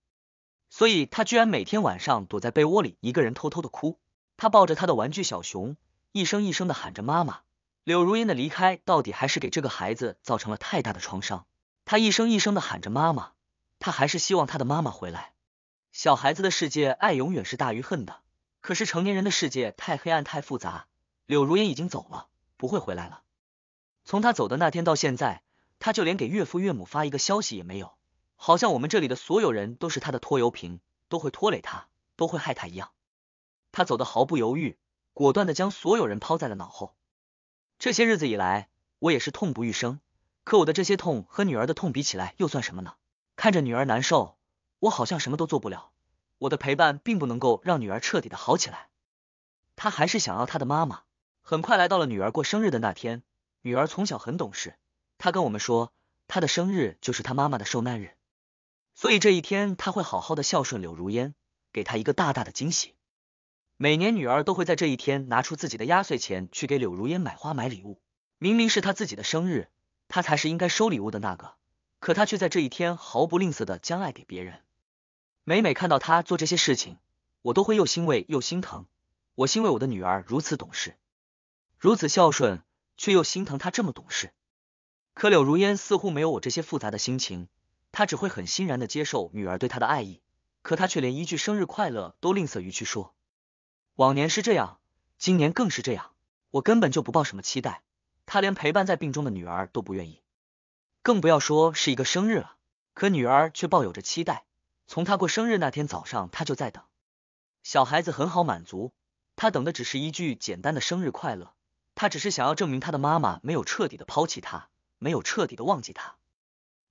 Speaker 1: 所以他居然每天晚上躲在被窝里，一个人偷偷的哭。他抱着他的玩具小熊，一声一声的喊着妈妈。柳如烟的离开，到底还是给这个孩子造成了太大的创伤。他一声一声的喊着妈妈，他还是希望他的妈妈回来。小孩子的世界，爱永远是大于恨的。可是成年人的世界太黑暗、太复杂。柳如烟已经走了，不会回来了。从他走的那天到现在。他就连给岳父岳母发一个消息也没有，好像我们这里的所有人都是他的拖油瓶，都会拖累他，都会害他一样。他走的毫不犹豫，果断的将所有人抛在了脑后。这些日子以来，我也是痛不欲生，可我的这些痛和女儿的痛比起来又算什么呢？看着女儿难受，我好像什么都做不了。我的陪伴并不能够让女儿彻底的好起来，她还是想要她的妈妈。很快来到了女儿过生日的那天，女儿从小很懂事。他跟我们说，他的生日就是他妈妈的受难日，所以这一天他会好好的孝顺柳如烟，给他一个大大的惊喜。每年女儿都会在这一天拿出自己的压岁钱去给柳如烟买花买礼物。明明是他自己的生日，他才是应该收礼物的那个，可他却在这一天毫不吝啬的将爱给别人。每每看到他做这些事情，我都会又欣慰又心疼。我欣慰我的女儿如此懂事，如此孝顺，却又心疼她这么懂事。可柳如烟似乎没有我这些复杂的心情，她只会很欣然的接受女儿对她的爱意，可她却连一句生日快乐都吝啬于去说。往年是这样，今年更是这样，我根本就不抱什么期待，他连陪伴在病中的女儿都不愿意，更不要说是一个生日了。可女儿却抱有着期待，从她过生日那天早上，她就在等。小孩子很好满足，他等的只是一句简单的生日快乐，他只是想要证明他的妈妈没有彻底的抛弃他。没有彻底的忘记他，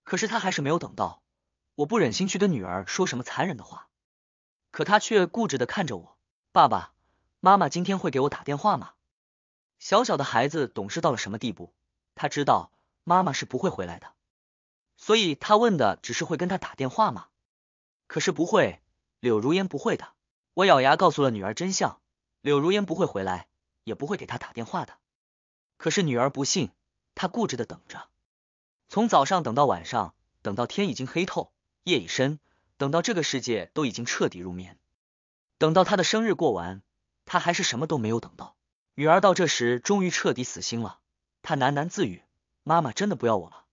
Speaker 1: 可是他还是没有等到。我不忍心去对女儿说什么残忍的话，可他却固执的看着我。爸爸妈妈今天会给我打电话吗？小小的孩子懂事到了什么地步？他知道妈妈是不会回来的，所以他问的只是会跟他打电话吗？可是不会，柳如烟不会的。我咬牙告诉了女儿真相，柳如烟不会回来，也不会给他打电话的。可是女儿不信。他固执的等着，从早上等到晚上，等到天已经黑透，夜已深，等到这个世界都已经彻底入眠，等到他的生日过完，他还是什么都没有等到。女儿到这时终于彻底死心了，她喃喃自语：“妈妈真的不要我了。”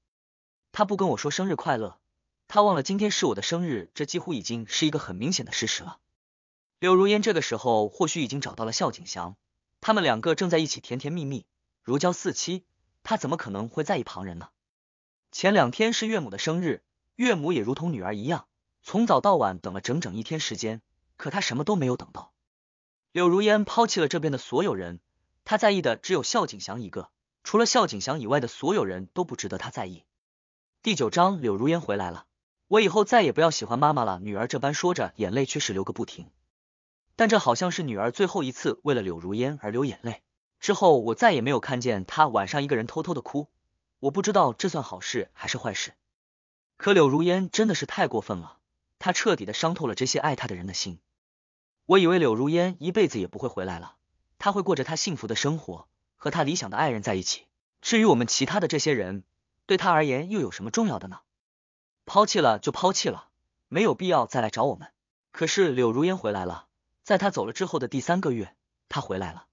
Speaker 1: 他不跟我说生日快乐，他忘了今天是我的生日，这几乎已经是一个很明显的事实了。柳如烟这个时候或许已经找到了孝景祥，他们两个正在一起甜甜蜜蜜，如胶似漆。他怎么可能会在意旁人呢？前两天是岳母的生日，岳母也如同女儿一样，从早到晚等了整整一天时间，可她什么都没有等到。柳如烟抛弃了这边的所有人，她在意的只有孝景祥一个，除了孝景祥以外的所有人都不值得她在意。第九章，柳如烟回来了，我以后再也不要喜欢妈妈了。女儿这般说着，眼泪却是流个不停，但这好像是女儿最后一次为了柳如烟而流眼泪。之后，我再也没有看见他晚上一个人偷偷的哭。我不知道这算好事还是坏事。可柳如烟真的是太过分了，她彻底的伤透了这些爱她的人的心。我以为柳如烟一辈子也不会回来了，她会过着她幸福的生活，和她理想的爱人在一起。至于我们其他的这些人，对她而言又有什么重要的呢？抛弃了就抛弃了，没有必要再来找我们。可是柳如烟回来了，在她走了之后的第三个月，她回来了。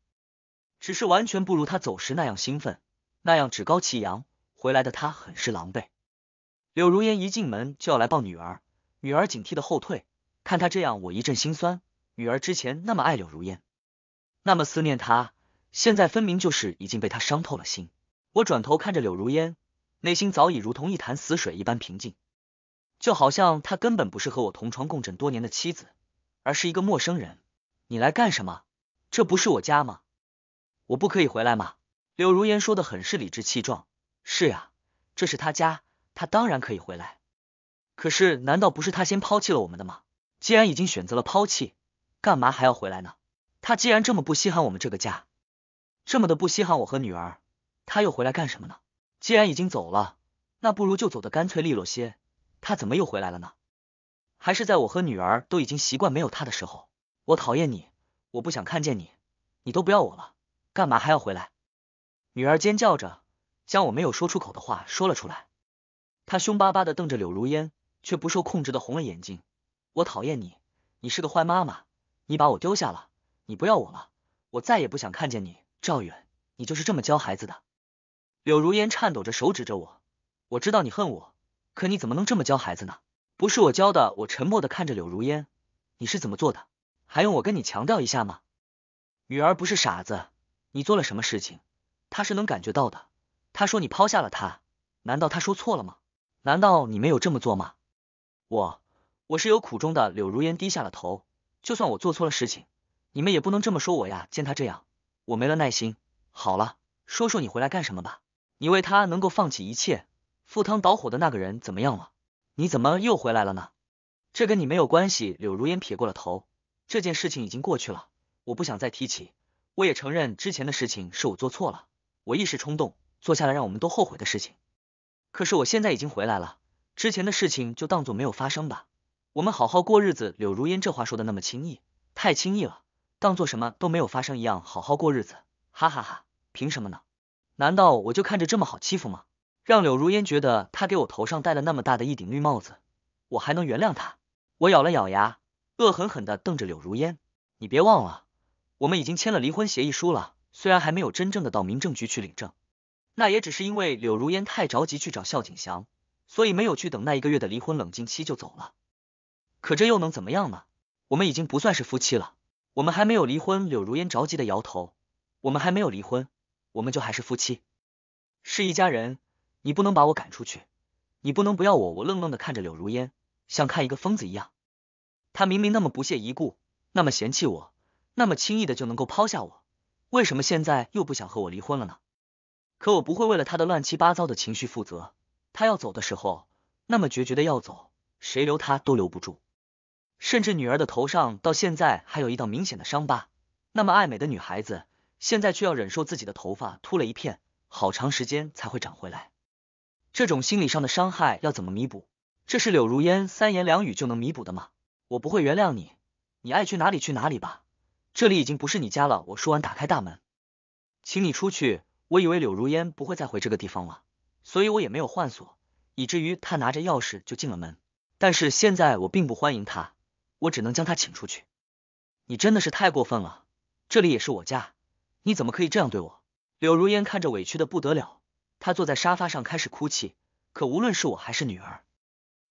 Speaker 1: 只是完全不如他走时那样兴奋，那样趾高气扬。回来的他很是狼狈。柳如烟一进门就要来抱女儿，女儿警惕的后退。看他这样，我一阵心酸。女儿之前那么爱柳如烟，那么思念他，现在分明就是已经被他伤透了心。我转头看着柳如烟，内心早已如同一潭死水一般平静，就好像他根本不是和我同床共枕多年的妻子，而是一个陌生人。你来干什么？这不是我家吗？我不可以回来吗？柳如烟说的很是理直气壮。是呀，这是他家，他当然可以回来。可是，难道不是他先抛弃了我们的吗？既然已经选择了抛弃，干嘛还要回来呢？他既然这么不稀罕我们这个家，这么的不稀罕我和女儿，他又回来干什么呢？既然已经走了，那不如就走得干脆利落些。他怎么又回来了呢？还是在我和女儿都已经习惯没有他的时候？我讨厌你，我不想看见你，你都不要我了。干嘛还要回来？女儿尖叫着，将我没有说出口的话说了出来。她凶巴巴的瞪着柳如烟，却不受控制的红了眼睛。我讨厌你，你是个坏妈妈，你把我丢下了，你不要我了，我再也不想看见你。赵远，你就是这么教孩子的？柳如烟颤抖着手指着我，我知道你恨我，可你怎么能这么教孩子呢？不是我教的。我沉默的看着柳如烟，你是怎么做的？还用我跟你强调一下吗？女儿不是傻子。你做了什么事情，他是能感觉到的。他说你抛下了他，难道他说错了吗？难道你没有这么做吗？我，我是有苦衷的。柳如烟低下了头。就算我做错了事情，你们也不能这么说我呀。见他这样，我没了耐心。好了，说说你回来干什么吧。你为他能够放弃一切，赴汤蹈火的那个人怎么样了？你怎么又回来了呢？这跟你没有关系。柳如烟撇过了头。这件事情已经过去了，我不想再提起。我也承认之前的事情是我做错了，我一时冲动做下了让我们都后悔的事情。可是我现在已经回来了，之前的事情就当做没有发生吧，我们好好过日子。柳如烟这话说的那么轻易，太轻易了，当做什么都没有发生一样好好过日子。哈哈哈，凭什么呢？难道我就看着这么好欺负吗？让柳如烟觉得她给我头上戴了那么大的一顶绿帽子，我还能原谅她？我咬了咬牙，恶狠狠的瞪着柳如烟，你别忘了。我们已经签了离婚协议书了，虽然还没有真正的到民政局去领证，那也只是因为柳如烟太着急去找孝景祥，所以没有去等那一个月的离婚冷静期就走了。可这又能怎么样呢？我们已经不算是夫妻了，我们还没有离婚。柳如烟着急的摇头，我们还没有离婚，我们就还是夫妻，是一家人。你不能把我赶出去，你不能不要我。我愣愣的看着柳如烟，像看一个疯子一样。她明明那么不屑一顾，那么嫌弃我。那么轻易的就能够抛下我，为什么现在又不想和我离婚了呢？可我不会为了他的乱七八糟的情绪负责。他要走的时候，那么决绝的要走，谁留他都留不住。甚至女儿的头上到现在还有一道明显的伤疤，那么爱美的女孩子，现在却要忍受自己的头发秃了一片，好长时间才会长回来。这种心理上的伤害要怎么弥补？这是柳如烟三言两语就能弥补的吗？我不会原谅你，你爱去哪里去哪里吧。这里已经不是你家了。我说完，打开大门，请你出去。我以为柳如烟不会再回这个地方了，所以我也没有换锁，以至于她拿着钥匙就进了门。但是现在我并不欢迎她，我只能将她请出去。你真的是太过分了，这里也是我家，你怎么可以这样对我？柳如烟看着委屈的不得了，她坐在沙发上开始哭泣。可无论是我还是女儿，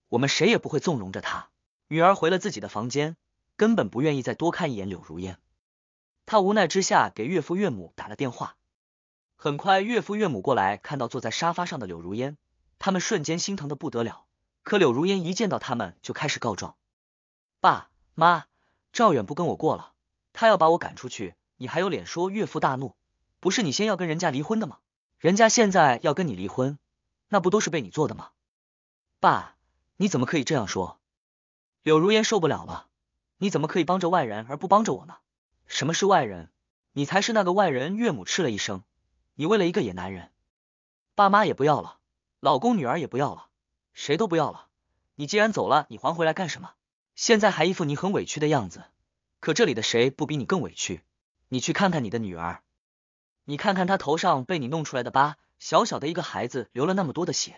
Speaker 1: 我们谁也不会纵容着她。女儿回了自己的房间，根本不愿意再多看一眼柳如烟。他无奈之下给岳父岳母打了电话，很快岳父岳母过来，看到坐在沙发上的柳如烟，他们瞬间心疼的不得了。可柳如烟一见到他们就开始告状：“爸妈，赵远不跟我过了，他要把我赶出去，你还有脸说？”岳父大怒：“不是你先要跟人家离婚的吗？人家现在要跟你离婚，那不都是被你做的吗？”爸，你怎么可以这样说？柳如烟受不了了，你怎么可以帮着外人而不帮着我呢？什么是外人？你才是那个外人！岳母斥了一声，你为了一个野男人，爸妈也不要了，老公、女儿也不要了，谁都不要了。你既然走了，你还回来干什么？现在还一副你很委屈的样子。可这里的谁不比你更委屈？你去看看你的女儿，你看看她头上被你弄出来的疤，小小的一个孩子流了那么多的血，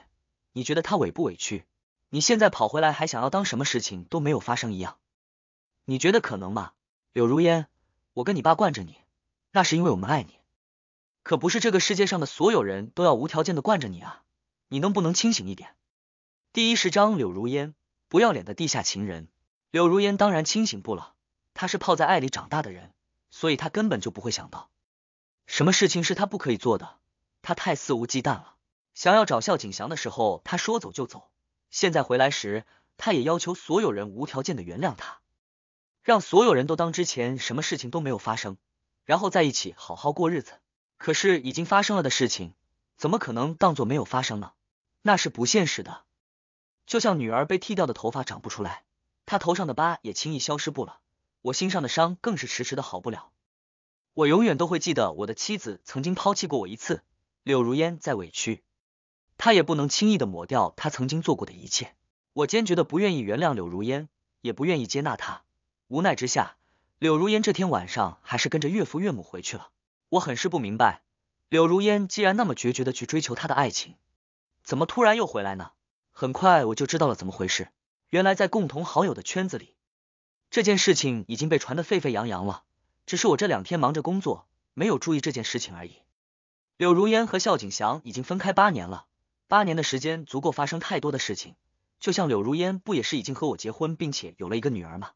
Speaker 1: 你觉得她委不委屈？你现在跑回来还想要当什么事情都没有发生一样？你觉得可能吗？柳如烟。我跟你爸惯着你，那是因为我们爱你，可不是这个世界上的所有人都要无条件的惯着你啊！你能不能清醒一点？第十章柳如烟不要脸的地下情人。柳如烟当然清醒不了，她是泡在爱里长大的人，所以她根本就不会想到，什么事情是她不可以做的，她太肆无忌惮了。想要找孝景祥的时候，她说走就走，现在回来时，她也要求所有人无条件的原谅她。让所有人都当之前什么事情都没有发生，然后在一起好好过日子。可是已经发生了的事情，怎么可能当做没有发生呢？那是不现实的。就像女儿被剃掉的头发长不出来，她头上的疤也轻易消失不了。我心上的伤更是迟迟的好不了。我永远都会记得我的妻子曾经抛弃过我一次。柳如烟再委屈，她也不能轻易的抹掉她曾经做过的一切。我坚决的不愿意原谅柳如烟，也不愿意接纳她。无奈之下，柳如烟这天晚上还是跟着岳父岳母回去了。我很是不明白，柳如烟既然那么决绝的去追求他的爱情，怎么突然又回来呢？很快我就知道了怎么回事。原来在共同好友的圈子里，这件事情已经被传得沸沸扬扬了。只是我这两天忙着工作，没有注意这件事情而已。柳如烟和肖景祥已经分开八年了，八年的时间足够发生太多的事情。就像柳如烟不也是已经和我结婚，并且有了一个女儿吗？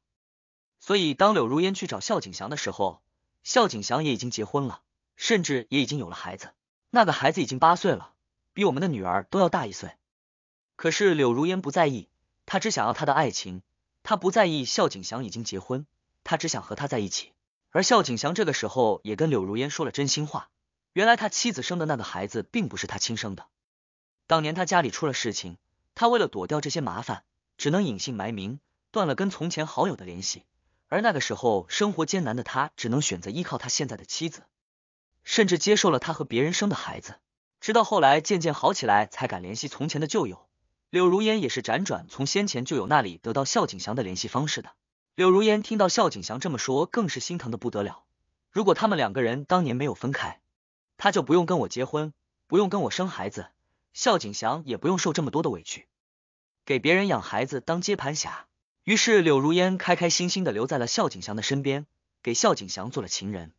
Speaker 1: 所以，当柳如烟去找肖景祥的时候，肖景祥也已经结婚了，甚至也已经有了孩子。那个孩子已经八岁了，比我们的女儿都要大一岁。可是柳如烟不在意，她只想要她的爱情。她不在意肖景祥已经结婚，她只想和他在一起。而肖景祥这个时候也跟柳如烟说了真心话：原来他妻子生的那个孩子并不是他亲生的。当年他家里出了事情，他为了躲掉这些麻烦，只能隐姓埋名，断了跟从前好友的联系。而那个时候，生活艰难的他只能选择依靠他现在的妻子，甚至接受了他和别人生的孩子。直到后来渐渐好起来，才敢联系从前的旧友柳如烟，也是辗转从先前旧友那里得到肖景祥的联系方式的。柳如烟听到肖景祥这么说，更是心疼的不得了。如果他们两个人当年没有分开，他就不用跟我结婚，不用跟我生孩子，肖景祥也不用受这么多的委屈，给别人养孩子当接盘侠。于是柳如烟开开心心的留在了肖景祥的身边，给肖景祥做了情人。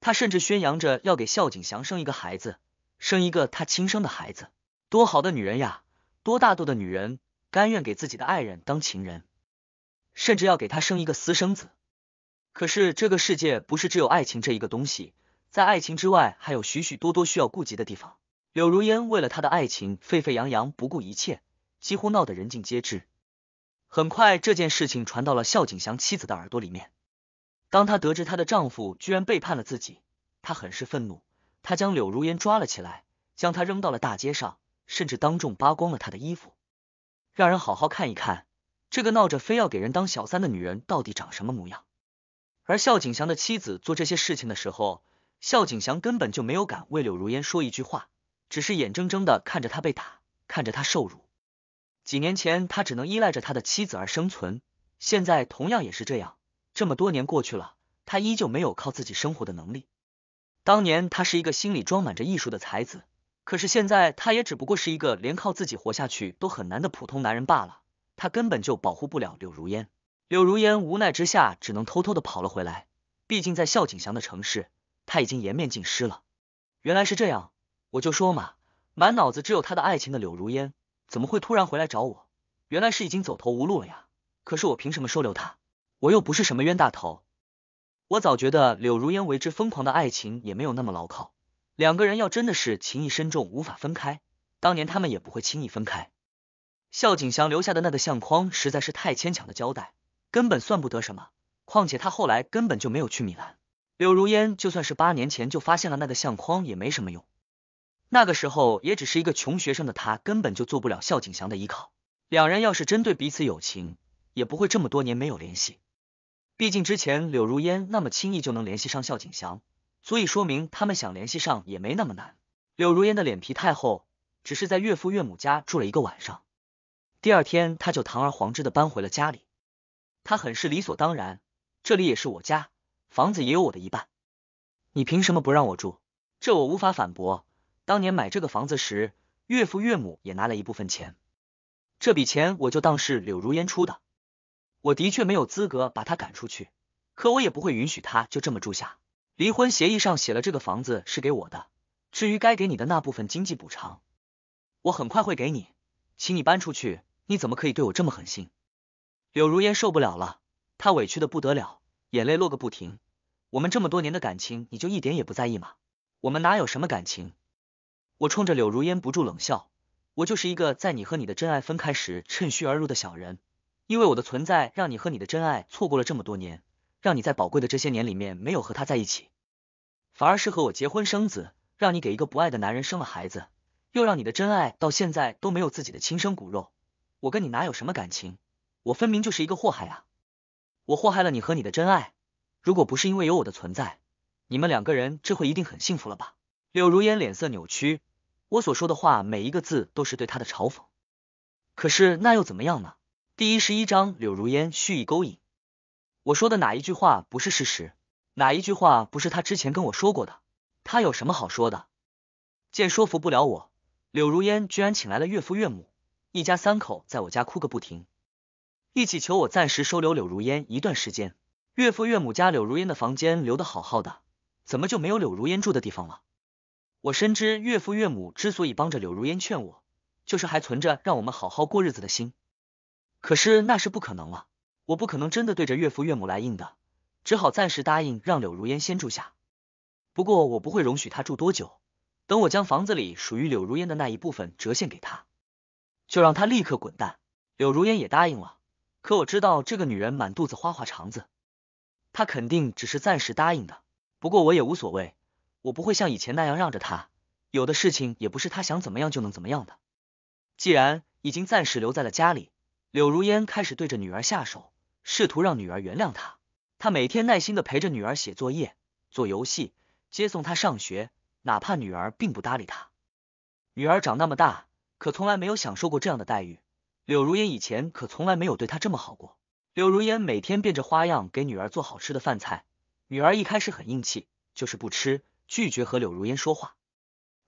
Speaker 1: 她甚至宣扬着要给肖景祥生一个孩子，生一个他亲生的孩子。多好的女人呀，多大度的女人，甘愿给自己的爱人当情人，甚至要给他生一个私生子。可是这个世界不是只有爱情这一个东西，在爱情之外还有许许多多需要顾及的地方。柳如烟为了她的爱情沸沸扬扬，不顾一切，几乎闹得人尽皆知。很快，这件事情传到了孝景祥妻子的耳朵里面。当她得知她的丈夫居然背叛了自己，她很是愤怒。她将柳如烟抓了起来，将她扔到了大街上，甚至当众扒光了她的衣服，让人好好看一看这个闹着非要给人当小三的女人到底长什么模样。而孝景祥的妻子做这些事情的时候，孝景祥根本就没有敢为柳如烟说一句话，只是眼睁睁的看着她被打，看着她受辱。几年前，他只能依赖着他的妻子而生存，现在同样也是这样。这么多年过去了，他依旧没有靠自己生活的能力。当年他是一个心里装满着艺术的才子，可是现在他也只不过是一个连靠自己活下去都很难的普通男人罢了。他根本就保护不了柳如烟。柳如烟无奈之下，只能偷偷的跑了回来。毕竟在孝景祥的城市，他已经颜面尽失了。原来是这样，我就说嘛，满脑子只有他的爱情的柳如烟。怎么会突然回来找我？原来是已经走投无路了呀！可是我凭什么收留他？我又不是什么冤大头。我早觉得柳如烟为之疯狂的爱情也没有那么牢靠，两个人要真的是情谊深重，无法分开，当年他们也不会轻易分开。肖景祥留下的那个相框实在是太牵强的交代，根本算不得什么。况且他后来根本就没有去米兰，柳如烟就算是八年前就发现了那个相框，也没什么用。那个时候也只是一个穷学生的他，根本就做不了孝景祥的依靠。两人要是真对彼此有情，也不会这么多年没有联系。毕竟之前柳如烟那么轻易就能联系上孝景祥，足以说明他们想联系上也没那么难。柳如烟的脸皮太厚，只是在岳父岳母家住了一个晚上，第二天他就堂而皇之的搬回了家里。他很是理所当然，这里也是我家，房子也有我的一半，你凭什么不让我住？这我无法反驳。当年买这个房子时，岳父岳母也拿了一部分钱，这笔钱我就当是柳如烟出的。我的确没有资格把他赶出去，可我也不会允许他就这么住下。离婚协议上写了这个房子是给我的，至于该给你的那部分经济补偿，我很快会给你，请你搬出去。你怎么可以对我这么狠心？柳如烟受不了了，她委屈的不得了，眼泪落个不停。我们这么多年的感情，你就一点也不在意吗？我们哪有什么感情？我冲着柳如烟不住冷笑，我就是一个在你和你的真爱分开时趁虚而入的小人，因为我的存在，让你和你的真爱错过了这么多年，让你在宝贵的这些年里面没有和他在一起，反而是和我结婚生子，让你给一个不爱的男人生了孩子，又让你的真爱到现在都没有自己的亲生骨肉。我跟你哪有什么感情？我分明就是一个祸害啊！我祸害了你和你的真爱，如果不是因为有我的存在，你们两个人这会一定很幸福了吧？柳如烟脸色扭曲，我所说的话每一个字都是对她的嘲讽，可是那又怎么样呢？第一十一章，柳如烟蓄意勾引，我说的哪一句话不是事实？哪一句话不是他之前跟我说过的？他有什么好说的？见说服不了我，柳如烟居然请来了岳父岳母，一家三口在我家哭个不停，一起求我暂时收留柳如烟一段时间。岳父岳母家柳如烟的房间留得好好的，怎么就没有柳如烟住的地方了？我深知岳父岳母之所以帮着柳如烟劝我，就是还存着让我们好好过日子的心。可是那是不可能了，我不可能真的对着岳父岳母来硬的，只好暂时答应让柳如烟先住下。不过我不会容许她住多久，等我将房子里属于柳如烟的那一部分折现给她，就让她立刻滚蛋。柳如烟也答应了，可我知道这个女人满肚子花花肠子，她肯定只是暂时答应的。不过我也无所谓。我不会像以前那样让着他，有的事情也不是他想怎么样就能怎么样的。既然已经暂时留在了家里，柳如烟开始对着女儿下手，试图让女儿原谅他。他每天耐心的陪着女儿写作业、做游戏、接送她上学，哪怕女儿并不搭理他。女儿长那么大，可从来没有享受过这样的待遇。柳如烟以前可从来没有对她这么好过。柳如烟每天变着花样给女儿做好吃的饭菜，女儿一开始很硬气，就是不吃。拒绝和柳如烟说话，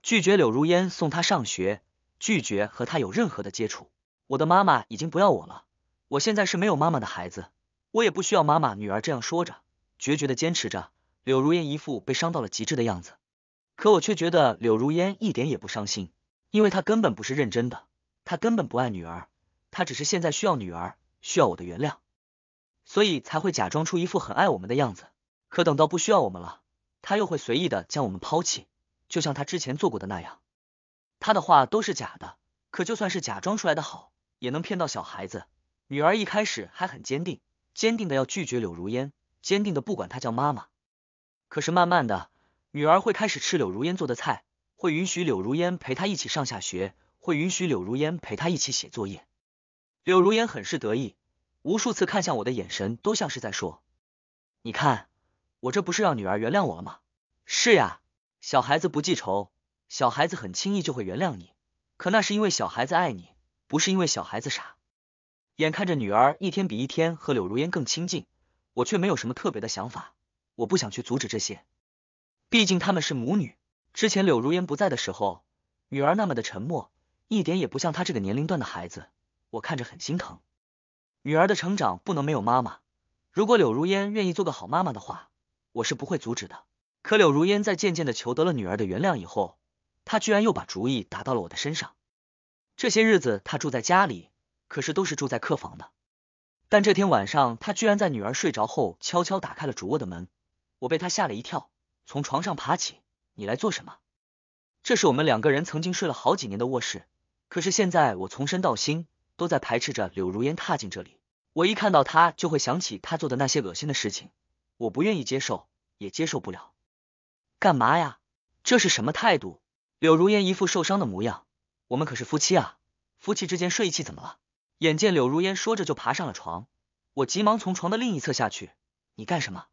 Speaker 1: 拒绝柳如烟送她上学，拒绝和她有任何的接触。我的妈妈已经不要我了，我现在是没有妈妈的孩子，我也不需要妈妈。女儿这样说着，决绝的坚持着。柳如烟一副被伤到了极致的样子，可我却觉得柳如烟一点也不伤心，因为她根本不是认真的，她根本不爱女儿，她只是现在需要女儿，需要我的原谅，所以才会假装出一副很爱我们的样子。可等到不需要我们了。他又会随意的将我们抛弃，就像他之前做过的那样。他的话都是假的，可就算是假装出来的好，也能骗到小孩子。女儿一开始还很坚定，坚定的要拒绝柳如烟，坚定的不管他叫妈妈。可是慢慢的，女儿会开始吃柳如烟做的菜，会允许柳如烟陪她一起上下学，会允许柳如烟陪她一起写作业。柳如烟很是得意，无数次看向我的眼神都像是在说，你看。我这不是让女儿原谅我了吗？是呀，小孩子不记仇，小孩子很轻易就会原谅你。可那是因为小孩子爱你，不是因为小孩子傻。眼看着女儿一天比一天和柳如烟更亲近，我却没有什么特别的想法。我不想去阻止这些，毕竟他们是母女。之前柳如烟不在的时候，女儿那么的沉默，一点也不像她这个年龄段的孩子，我看着很心疼。女儿的成长不能没有妈妈。如果柳如烟愿意做个好妈妈的话，我是不会阻止的。可柳如烟在渐渐的求得了女儿的原谅以后，她居然又把主意打到了我的身上。这些日子她住在家里，可是都是住在客房的。但这天晚上，她居然在女儿睡着后，悄悄打开了主卧的门。我被她吓了一跳，从床上爬起：“你来做什么？”这是我们两个人曾经睡了好几年的卧室。可是现在我从身到心都在排斥着柳如烟踏进这里。我一看到她，就会想起她做的那些恶心的事情。我不愿意接受，也接受不了。干嘛呀？这是什么态度？柳如烟一副受伤的模样。我们可是夫妻啊，夫妻之间睡一起怎么了？眼见柳如烟说着就爬上了床，我急忙从床的另一侧下去。你干什么？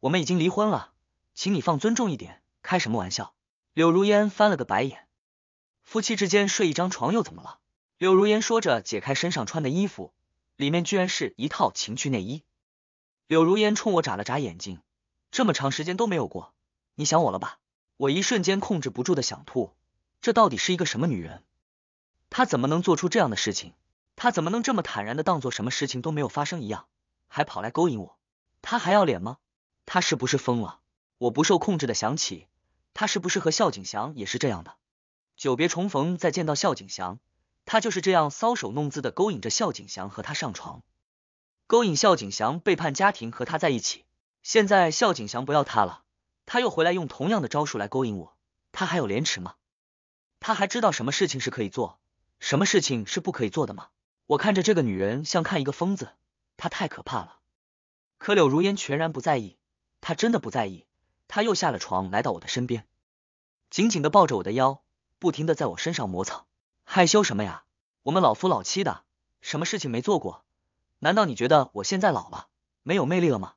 Speaker 1: 我们已经离婚了，请你放尊重一点。开什么玩笑？柳如烟翻了个白眼。夫妻之间睡一张床又怎么了？柳如烟说着解开身上穿的衣服，里面居然是一套情趣内衣。柳如烟冲我眨了眨眼睛，这么长时间都没有过，你想我了吧？我一瞬间控制不住的想吐，这到底是一个什么女人？她怎么能做出这样的事情？她怎么能这么坦然的当做什么事情都没有发生一样，还跑来勾引我？她还要脸吗？她是不是疯了？我不受控制的想起，她是不是和肖景祥也是这样的？久别重逢，再见到肖景祥，她就是这样搔首弄姿的勾引着肖景祥和他上床。勾引孝景祥背叛家庭和他在一起，现在孝景祥不要他了，他又回来用同样的招数来勾引我，他还有廉耻吗？他还知道什么事情是可以做，什么事情是不可以做的吗？我看着这个女人像看一个疯子，她太可怕了。可柳如烟全然不在意，她真的不在意，她又下了床来到我的身边，紧紧的抱着我的腰，不停的在我身上磨蹭，害羞什么呀？我们老夫老妻的，什么事情没做过？难道你觉得我现在老了没有魅力了吗？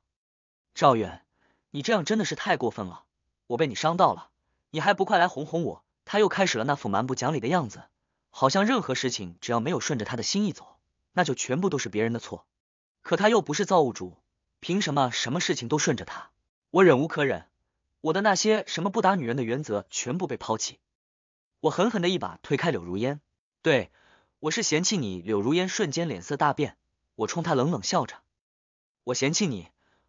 Speaker 1: 赵远，你这样真的是太过分了！我被你伤到了，你还不快来哄哄我？他又开始了那副蛮不讲理的样子，好像任何事情只要没有顺着他的心意走，那就全部都是别人的错。可他又不是造物主，凭什么什么事情都顺着他？我忍无可忍，我的那些什么不打女人的原则全部被抛弃。我狠狠的一把推开柳如烟，对我是嫌弃你。柳如烟瞬间脸色大变。我冲他冷冷笑着，我嫌弃你，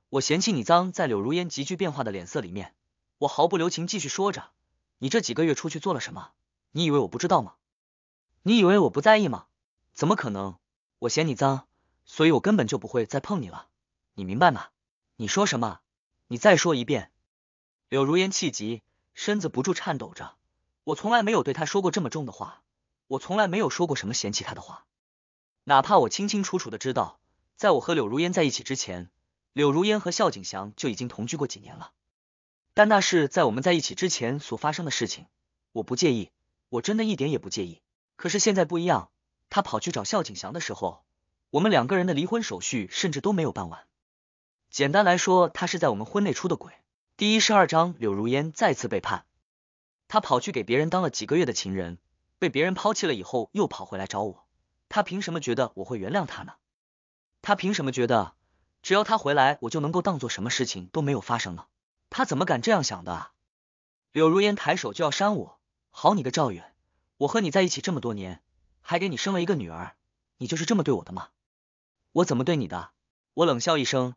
Speaker 1: 我嫌弃你脏。在柳如烟急剧变化的脸色里面，我毫不留情继续说着，你这几个月出去做了什么？你以为我不知道吗？你以为我不在意吗？怎么可能？我嫌你脏，所以我根本就不会再碰你了。你明白吗？你说什么？你再说一遍。柳如烟气急，身子不住颤抖着。我从来没有对他说过这么重的话，我从来没有说过什么嫌弃他的话。哪怕我清清楚楚的知道，在我和柳如烟在一起之前，柳如烟和肖景祥就已经同居过几年了，但那是在我们在一起之前所发生的事情，我不介意，我真的一点也不介意。可是现在不一样，他跑去找肖景祥的时候，我们两个人的离婚手续甚至都没有办完。简单来说，他是在我们婚内出的轨。第一十二章，柳如烟再次背叛，他跑去给别人当了几个月的情人，被别人抛弃了以后，又跑回来找我。他凭什么觉得我会原谅他呢？他凭什么觉得只要他回来我就能够当做什么事情都没有发生呢？他怎么敢这样想的啊？柳如烟抬手就要扇我，好你个赵远，我和你在一起这么多年，还给你生了一个女儿，你就是这么对我的吗？我怎么对你的？我冷笑一声，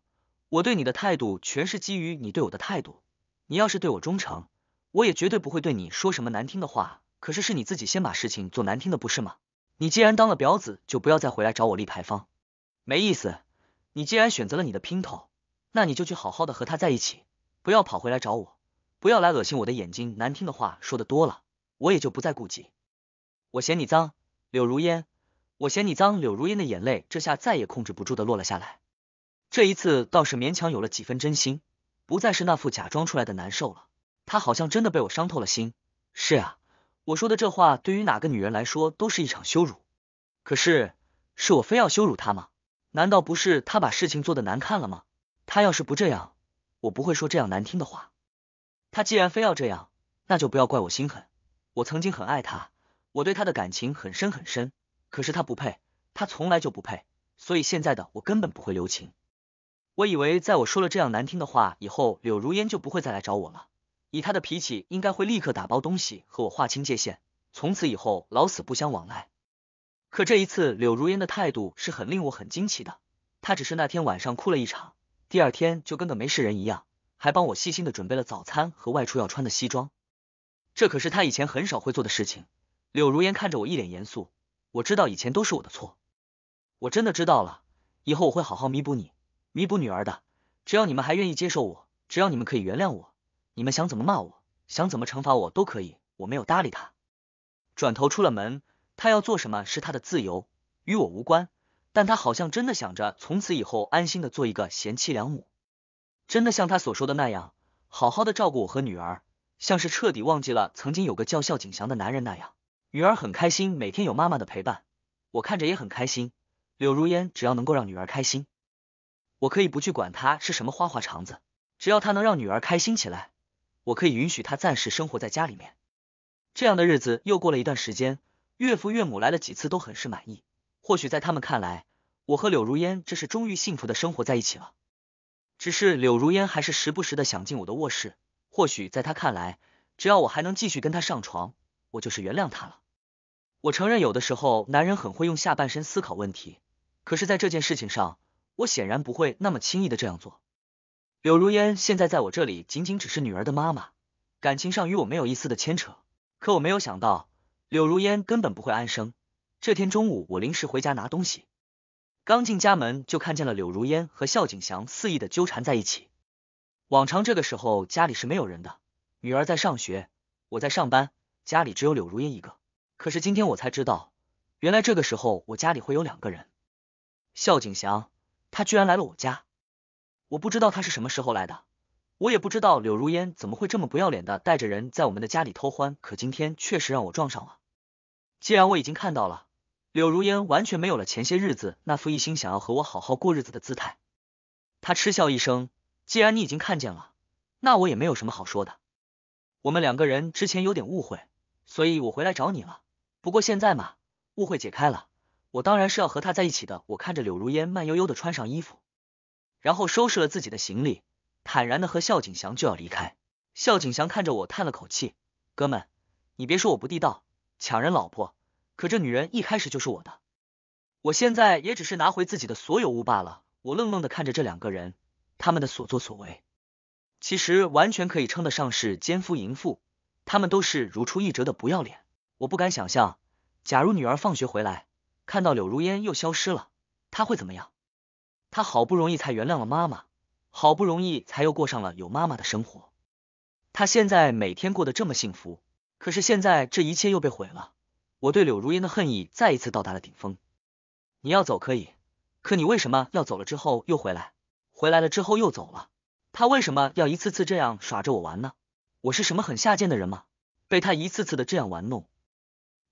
Speaker 1: 我对你的态度全是基于你对我的态度。你要是对我忠诚，我也绝对不会对你说什么难听的话。可是是你自己先把事情做难听的，不是吗？你既然当了婊子，就不要再回来找我立牌坊，没意思。你既然选择了你的姘头，那你就去好好的和他在一起，不要跑回来找我，不要来恶心我的眼睛。难听的话说的多了，我也就不再顾及。我嫌你脏，柳如烟。我嫌你脏，柳如烟的眼泪这下再也控制不住的落了下来。这一次倒是勉强有了几分真心，不再是那副假装出来的难受了。他好像真的被我伤透了心。是啊。我说的这话对于哪个女人来说都是一场羞辱，可是是我非要羞辱她吗？难道不是她把事情做的难看了吗？她要是不这样，我不会说这样难听的话。她既然非要这样，那就不要怪我心狠。我曾经很爱她，我对她的感情很深很深，可是她不配，她从来就不配，所以现在的我根本不会留情。我以为在我说了这样难听的话以后，柳如烟就不会再来找我了。以他的脾气，应该会立刻打包东西和我划清界限，从此以后老死不相往来。可这一次，柳如烟的态度是很令我很惊奇的。她只是那天晚上哭了一场，第二天就跟个没事人一样，还帮我细心的准备了早餐和外出要穿的西装。这可是他以前很少会做的事情。柳如烟看着我，一脸严肃。我知道以前都是我的错，我真的知道了。以后我会好好弥补你，弥补女儿的。只要你们还愿意接受我，只要你们可以原谅我。你们想怎么骂我，想怎么惩罚我都可以，我没有搭理他，转头出了门。他要做什么是他的自由，与我无关。但他好像真的想着从此以后安心的做一个贤妻良母，真的像他所说的那样，好好的照顾我和女儿，像是彻底忘记了曾经有个叫肖景祥的男人那样。女儿很开心，每天有妈妈的陪伴，我看着也很开心。柳如烟，只要能够让女儿开心，我可以不去管她是什么花花肠子，只要她能让女儿开心起来。我可以允许他暂时生活在家里面，这样的日子又过了一段时间，岳父岳母来了几次都很是满意。或许在他们看来，我和柳如烟这是终于幸福的生活在一起了。只是柳如烟还是时不时的想进我的卧室，或许在她看来，只要我还能继续跟她上床，我就是原谅她了。我承认有的时候男人很会用下半身思考问题，可是，在这件事情上，我显然不会那么轻易的这样做。柳如烟现在在我这里，仅仅只是女儿的妈妈，感情上与我没有一丝的牵扯。可我没有想到，柳如烟根本不会安生。这天中午，我临时回家拿东西，刚进家门就看见了柳如烟和肖景祥肆意的纠缠在一起。往常这个时候家里是没有人的，女儿在上学，我在上班，家里只有柳如烟一个。可是今天我才知道，原来这个时候我家里会有两个人。肖景祥，他居然来了我家。我不知道他是什么时候来的，我也不知道柳如烟怎么会这么不要脸的带着人在我们的家里偷欢，可今天确实让我撞上了。既然我已经看到了，柳如烟完全没有了前些日子那副一心想要和我好好过日子的姿态。他嗤笑一声，既然你已经看见了，那我也没有什么好说的。我们两个人之前有点误会，所以我回来找你了。不过现在嘛，误会解开了，我当然是要和他在一起的。我看着柳如烟慢悠悠的穿上衣服。然后收拾了自己的行李，坦然的和笑景祥就要离开。笑景祥看着我，叹了口气：“哥们，你别说我不地道，抢人老婆，可这女人一开始就是我的。我现在也只是拿回自己的所有物罢了。”我愣愣的看着这两个人，他们的所作所为，其实完全可以称得上是奸夫淫妇。他们都是如出一辙的不要脸。我不敢想象，假如女儿放学回来，看到柳如烟又消失了，她会怎么样？他好不容易才原谅了妈妈，好不容易才又过上了有妈妈的生活。他现在每天过得这么幸福，可是现在这一切又被毁了。我对柳如烟的恨意再一次到达了顶峰。你要走可以，可你为什么要走了之后又回来，回来了之后又走了？他为什么要一次次这样耍着我玩呢？我是什么很下贱的人吗？被他一次次的这样玩弄，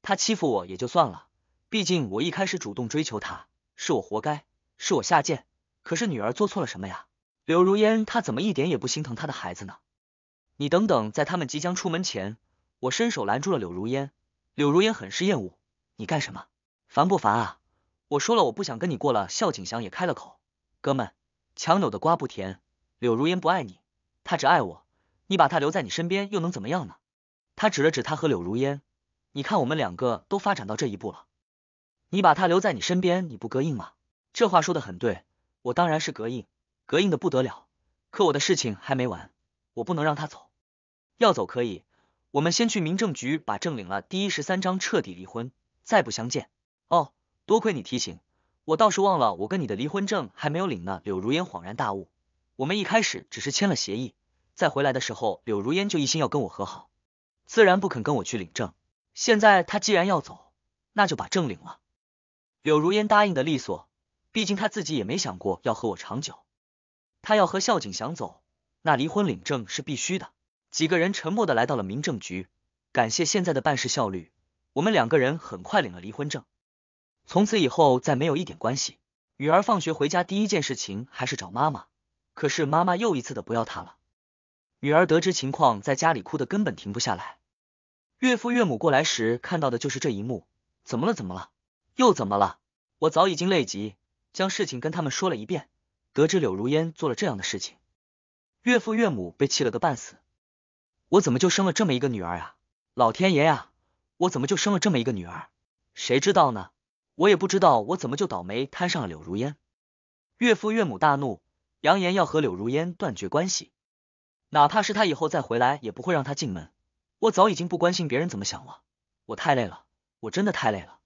Speaker 1: 他欺负我也就算了，毕竟我一开始主动追求他，是我活该，是我下贱。可是女儿做错了什么呀？柳如烟，她怎么一点也不心疼她的孩子呢？你等等，在他们即将出门前，我伸手拦住了柳如烟。柳如烟很是厌恶，你干什么？烦不烦啊？我说了我不想跟你过了。肖景祥也开了口，哥们，强扭的瓜不甜。柳如烟不爱你，他只爱我。你把他留在你身边又能怎么样呢？他指了指他和柳如烟，你看我们两个都发展到这一步了，你把他留在你身边，你不膈应吗？这话说的很对。我当然是隔应，隔应的不得了。可我的事情还没完，我不能让他走。要走可以，我们先去民政局把证领了。第一十三章彻底离婚，再不相见。哦，多亏你提醒，我倒是忘了，我跟你的离婚证还没有领呢。柳如烟恍然大悟，我们一开始只是签了协议，再回来的时候，柳如烟就一心要跟我和好，自然不肯跟我去领证。现在他既然要走，那就把证领了。柳如烟答应的利索。毕竟他自己也没想过要和我长久，他要和孝景想走，那离婚领证是必须的。几个人沉默的来到了民政局，感谢现在的办事效率，我们两个人很快领了离婚证。从此以后再没有一点关系。女儿放学回家第一件事情还是找妈妈，可是妈妈又一次的不要她了。女儿得知情况，在家里哭的根本停不下来。岳父岳母过来时看到的就是这一幕，怎么了？怎么了？又怎么了？我早已经累极。将事情跟他们说了一遍，得知柳如烟做了这样的事情，岳父岳母被气了个半死。我怎么就生了这么一个女儿啊？老天爷呀，我怎么就生了这么一个女儿？谁知道呢？我也不知道我怎么就倒霉摊上了柳如烟。岳父岳母大怒，扬言要和柳如烟断绝关系，哪怕是他以后再回来，也不会让他进门。我早已经不关心别人怎么想了，我太累了，我真的太累了。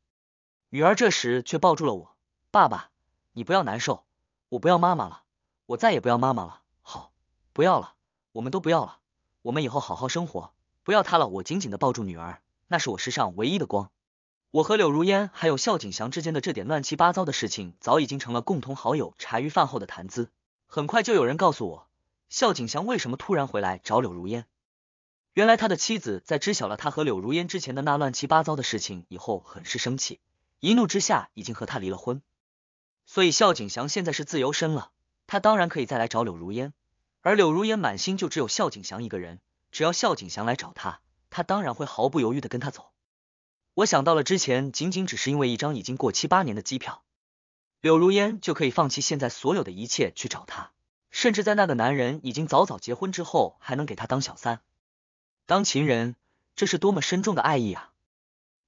Speaker 1: 女儿这时却抱住了我，爸爸。你不要难受，我不要妈妈了，我再也不要妈妈了，好，不要了，我们都不要了，我们以后好好生活，不要她了。我紧紧的抱住女儿，那是我世上唯一的光。我和柳如烟还有肖景祥之间的这点乱七八糟的事情，早已经成了共同好友茶余饭后的谈资。很快就有人告诉我，肖景祥为什么突然回来找柳如烟。原来他的妻子在知晓了他和柳如烟之前的那乱七八糟的事情以后，很是生气，一怒之下已经和他离了婚。所以，肖景祥现在是自由身了，他当然可以再来找柳如烟。而柳如烟满心就只有肖景祥一个人，只要肖景祥来找他，他当然会毫不犹豫的跟他走。我想到了之前，仅仅只是因为一张已经过七八年的机票，柳如烟就可以放弃现在所有的一切去找他，甚至在那个男人已经早早结婚之后，还能给他当小三、当情人，这是多么深重的爱意啊！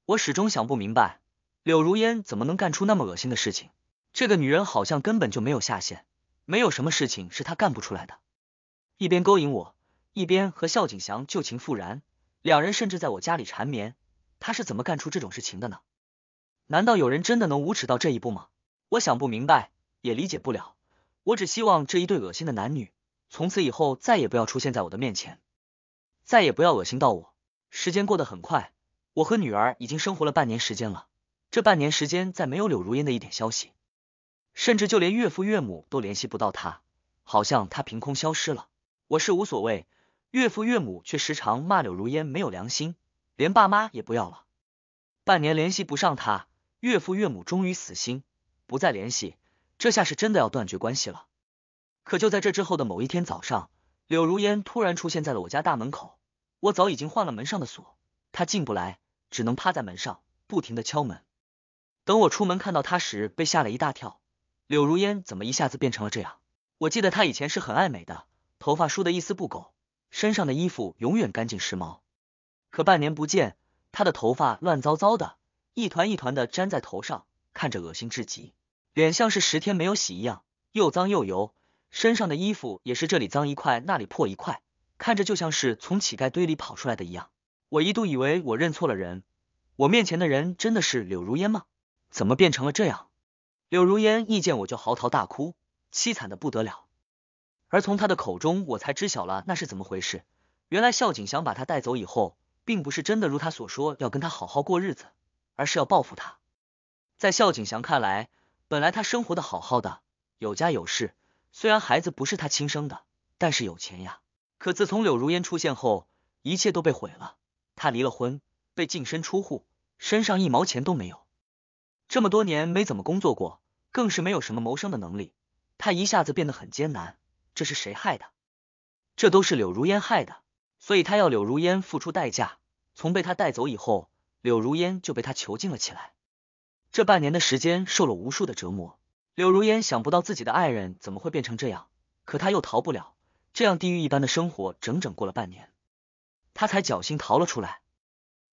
Speaker 1: 我始终想不明白，柳如烟怎么能干出那么恶心的事情。这个女人好像根本就没有下限，没有什么事情是她干不出来的。一边勾引我，一边和肖景祥旧情复燃，两人甚至在我家里缠绵。她是怎么干出这种事情的呢？难道有人真的能无耻到这一步吗？我想不明白，也理解不了。我只希望这一对恶心的男女从此以后再也不要出现在我的面前，再也不要恶心到我。时间过得很快，我和女儿已经生活了半年时间了。这半年时间，再没有柳如烟的一点消息。甚至就连岳父岳母都联系不到他，好像他凭空消失了。我是无所谓，岳父岳母却时常骂柳如烟没有良心，连爸妈也不要了。半年联系不上他，岳父岳母终于死心，不再联系，这下是真的要断绝关系了。可就在这之后的某一天早上，柳如烟突然出现在了我家大门口，我早已经换了门上的锁，她进不来，只能趴在门上不停的敲门。等我出门看到她时，被吓了一大跳。柳如烟怎么一下子变成了这样？我记得她以前是很爱美的，头发梳得一丝不苟，身上的衣服永远干净时髦。可半年不见，她的头发乱糟糟的，一团一团的粘在头上，看着恶心至极；脸像是十天没有洗一样，又脏又油；身上的衣服也是这里脏一块，那里破一块，看着就像是从乞丐堆里跑出来的一样。我一度以为我认错了人，我面前的人真的是柳如烟吗？怎么变成了这样？柳如烟一见我就嚎啕大哭，凄惨的不得了。而从他的口中，我才知晓了那是怎么回事。原来孝景祥把他带走以后，并不是真的如他所说要跟他好好过日子，而是要报复他。在孝景祥看来，本来他生活的好好的，有家有室，虽然孩子不是他亲生的，但是有钱呀。可自从柳如烟出现后，一切都被毁了。他离了婚，被净身出户，身上一毛钱都没有。这么多年没怎么工作过，更是没有什么谋生的能力，他一下子变得很艰难。这是谁害的？这都是柳如烟害的，所以他要柳如烟付出代价。从被他带走以后，柳如烟就被他囚禁了起来。这半年的时间，受了无数的折磨。柳如烟想不到自己的爱人怎么会变成这样，可他又逃不了这样地狱一般的生活。整整过了半年，他才侥幸逃了出来。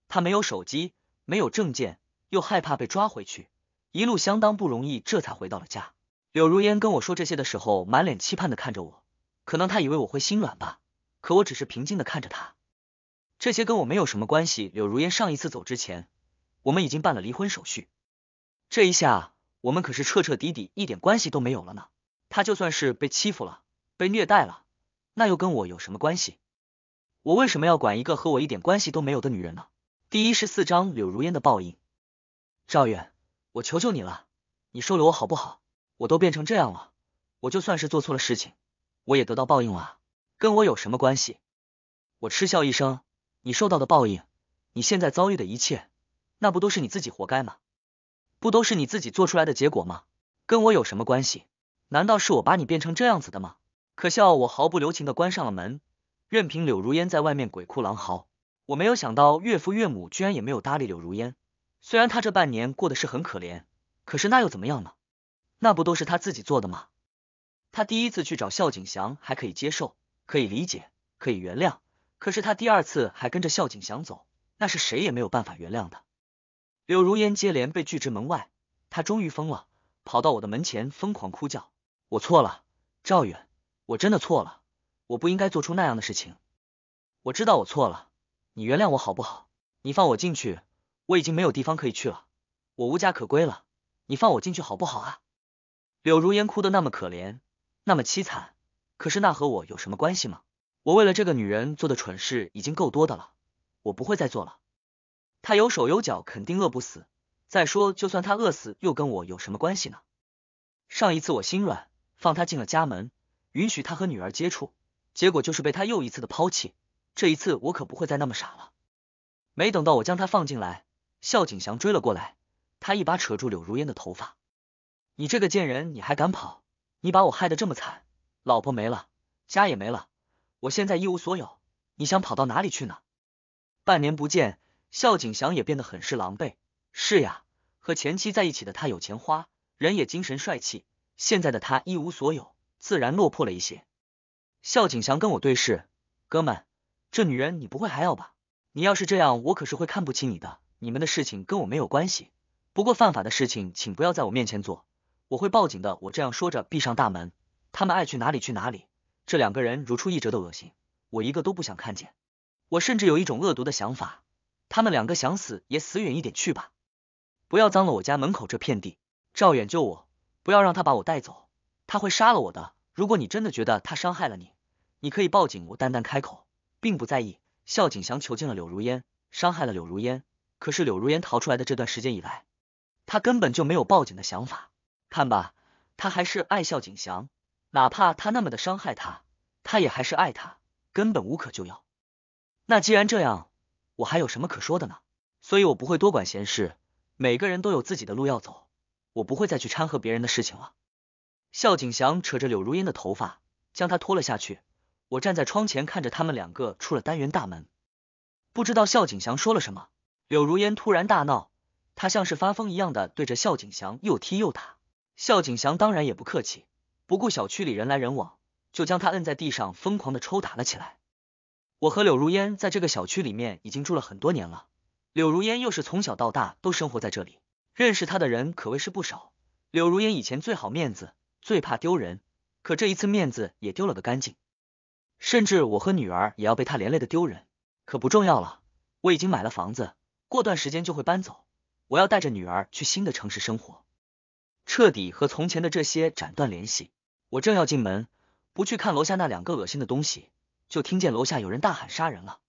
Speaker 1: 他没有手机，没有证件。又害怕被抓回去，一路相当不容易，这才回到了家。柳如烟跟我说这些的时候，满脸期盼的看着我，可能她以为我会心软吧。可我只是平静的看着她。这些跟我没有什么关系。柳如烟上一次走之前，我们已经办了离婚手续，这一下我们可是彻彻底底一点关系都没有了呢。她就算是被欺负了，被虐待了，那又跟我有什么关系？我为什么要管一个和我一点关系都没有的女人呢？第一十四章柳如烟的报应。赵远，我求求你了，你收留我好不好？我都变成这样了，我就算是做错了事情，我也得到报应了啊，跟我有什么关系？我嗤笑一声，你受到的报应，你现在遭遇的一切，那不都是你自己活该吗？不都是你自己做出来的结果吗？跟我有什么关系？难道是我把你变成这样子的吗？可笑！我毫不留情的关上了门，任凭柳如烟在外面鬼哭狼嚎。我没有想到岳父岳母居然也没有搭理柳如烟。虽然他这半年过的是很可怜，可是那又怎么样呢？那不都是他自己做的吗？他第一次去找肖景祥还可以接受，可以理解，可以原谅。可是他第二次还跟着肖景祥走，那是谁也没有办法原谅的。柳如烟接连被拒之门外，他终于疯了，跑到我的门前疯狂哭叫：“我错了，赵远，我真的错了，我不应该做出那样的事情。我知道我错了，你原谅我好不好？你放我进去。”我已经没有地方可以去了，我无家可归了，你放我进去好不好啊？柳如烟哭得那么可怜，那么凄惨，可是那和我有什么关系吗？我为了这个女人做的蠢事已经够多的了，我不会再做了。她有手有脚，肯定饿不死。再说，就算她饿死，又跟我有什么关系呢？上一次我心软，放她进了家门，允许她和女儿接触，结果就是被她又一次的抛弃。这一次我可不会再那么傻了。没等到我将她放进来。肖景祥追了过来，他一把扯住柳如烟的头发：“你这个贱人，你还敢跑？你把我害得这么惨，老婆没了，家也没了，我现在一无所有，你想跑到哪里去呢？”半年不见，肖景祥也变得很是狼狈。是呀，和前妻在一起的他有钱花，人也精神帅气。现在的他一无所有，自然落魄了一些。肖景祥跟我对视：“哥们，这女人你不会还要吧？你要是这样，我可是会看不起你的。”你们的事情跟我没有关系，不过犯法的事情请不要在我面前做，我会报警的。我这样说着，闭上大门，他们爱去哪里去哪里。这两个人如出一辙的恶心，我一个都不想看见。我甚至有一种恶毒的想法，他们两个想死也死远一点去吧，不要脏了我家门口这片地。赵远救我，不要让他把我带走，他会杀了我的。如果你真的觉得他伤害了你，你可以报警。我淡淡开口，并不在意。肖景祥囚禁了柳如烟，伤害了柳如烟。可是柳如烟逃出来的这段时间以来，她根本就没有报警的想法。看吧，她还是爱笑景祥，哪怕他那么的伤害她，她也还是爱他，根本无可救药。那既然这样，我还有什么可说的呢？所以我不会多管闲事。每个人都有自己的路要走，我不会再去掺和别人的事情了。肖景祥扯着柳如烟的头发，将她拖了下去。我站在窗前看着他们两个出了单元大门，不知道肖景祥说了什么。柳如烟突然大闹，她像是发疯一样的对着笑景祥又踢又打，笑景祥当然也不客气，不顾小区里人来人往，就将他摁在地上疯狂的抽打了起来。我和柳如烟在这个小区里面已经住了很多年了，柳如烟又是从小到大都生活在这里，认识他的人可谓是不少。柳如烟以前最好面子，最怕丢人，可这一次面子也丢了个干净，甚至我和女儿也要被他连累的丢人，可不重要了，我已经买了房子。过段时间就会搬走，我要带着女儿去新的城市生活，彻底和从前的这些斩断联系。我正要进门，不去看楼下那两个恶心的东西，就听见楼下有人大喊杀人了。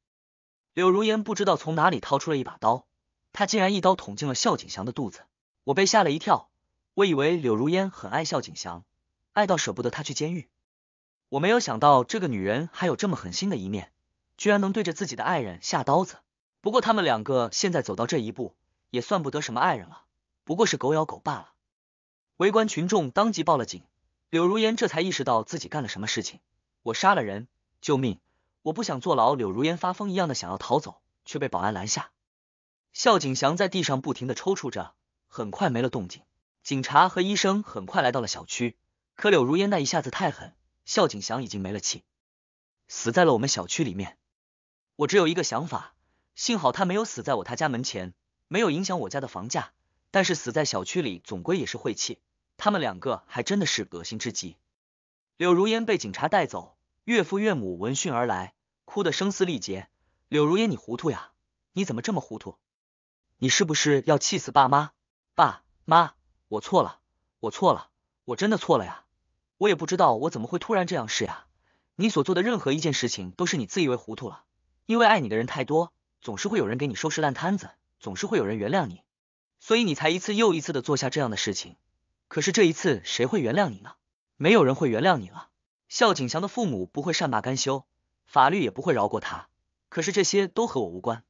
Speaker 1: 柳如烟不知道从哪里掏出了一把刀，她竟然一刀捅进了肖景祥的肚子。我被吓了一跳，我以为柳如烟很爱肖景祥，爱到舍不得他去监狱。我没有想到这个女人还有这么狠心的一面，居然能对着自己的爱人下刀子。不过他们两个现在走到这一步，也算不得什么爱人了，不过是狗咬狗罢了。围观群众当即报了警，柳如烟这才意识到自己干了什么事情。我杀了人，救命！我不想坐牢！柳如烟发疯一样的想要逃走，却被保安拦下。肖景祥在地上不停的抽搐着，很快没了动静。警察和医生很快来到了小区，可柳如烟那一下子太狠，肖景祥已经没了气，死在了我们小区里面。我只有一个想法。幸好他没有死在我他家门前，没有影响我家的房价。但是死在小区里总归也是晦气。他们两个还真的是恶心至极。柳如烟被警察带走，岳父岳母闻讯而来，哭得声嘶力竭。柳如烟，你糊涂呀！你怎么这么糊涂？你是不是要气死爸妈？爸妈，我错了，我错了，我真的错了呀！我也不知道我怎么会突然这样事呀！你所做的任何一件事情，都是你自以为糊涂了，因为爱你的人太多。总是会有人给你收拾烂摊子，总是会有人原谅你，所以你才一次又一次的做下这样的事情。可是这一次，谁会原谅你呢？没有人会原谅你了。孝景祥的父母不会善罢甘休，法律也不会饶过他。可是这些都和我无关。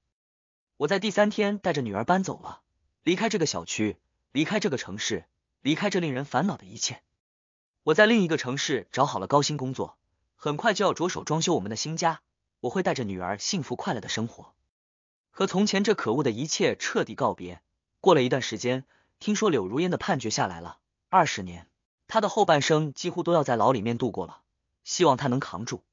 Speaker 1: 我在第三天带着女儿搬走了，离开这个小区，离开这个城市，离开这令人烦恼的一切。我在另一个城市找好了高薪工作，很快就要着手装修我们的新家。我会带着女儿幸福快乐的生活。和从前这可恶的一切彻底告别。过了一段时间，听说柳如烟的判决下来了，二十年，他的后半生几乎都要在牢里面度过了。希望他能扛住。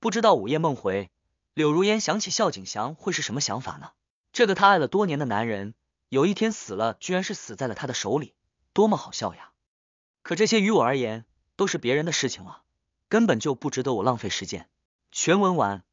Speaker 1: 不知道午夜梦回，柳如烟想起笑景祥会是什么想法呢？这个他爱了多年的男人，有一天死了，居然是死在了他的手里，多么好笑呀！可这些于我而言都是别人的事情了，根本就不值得我浪费时间。全文完。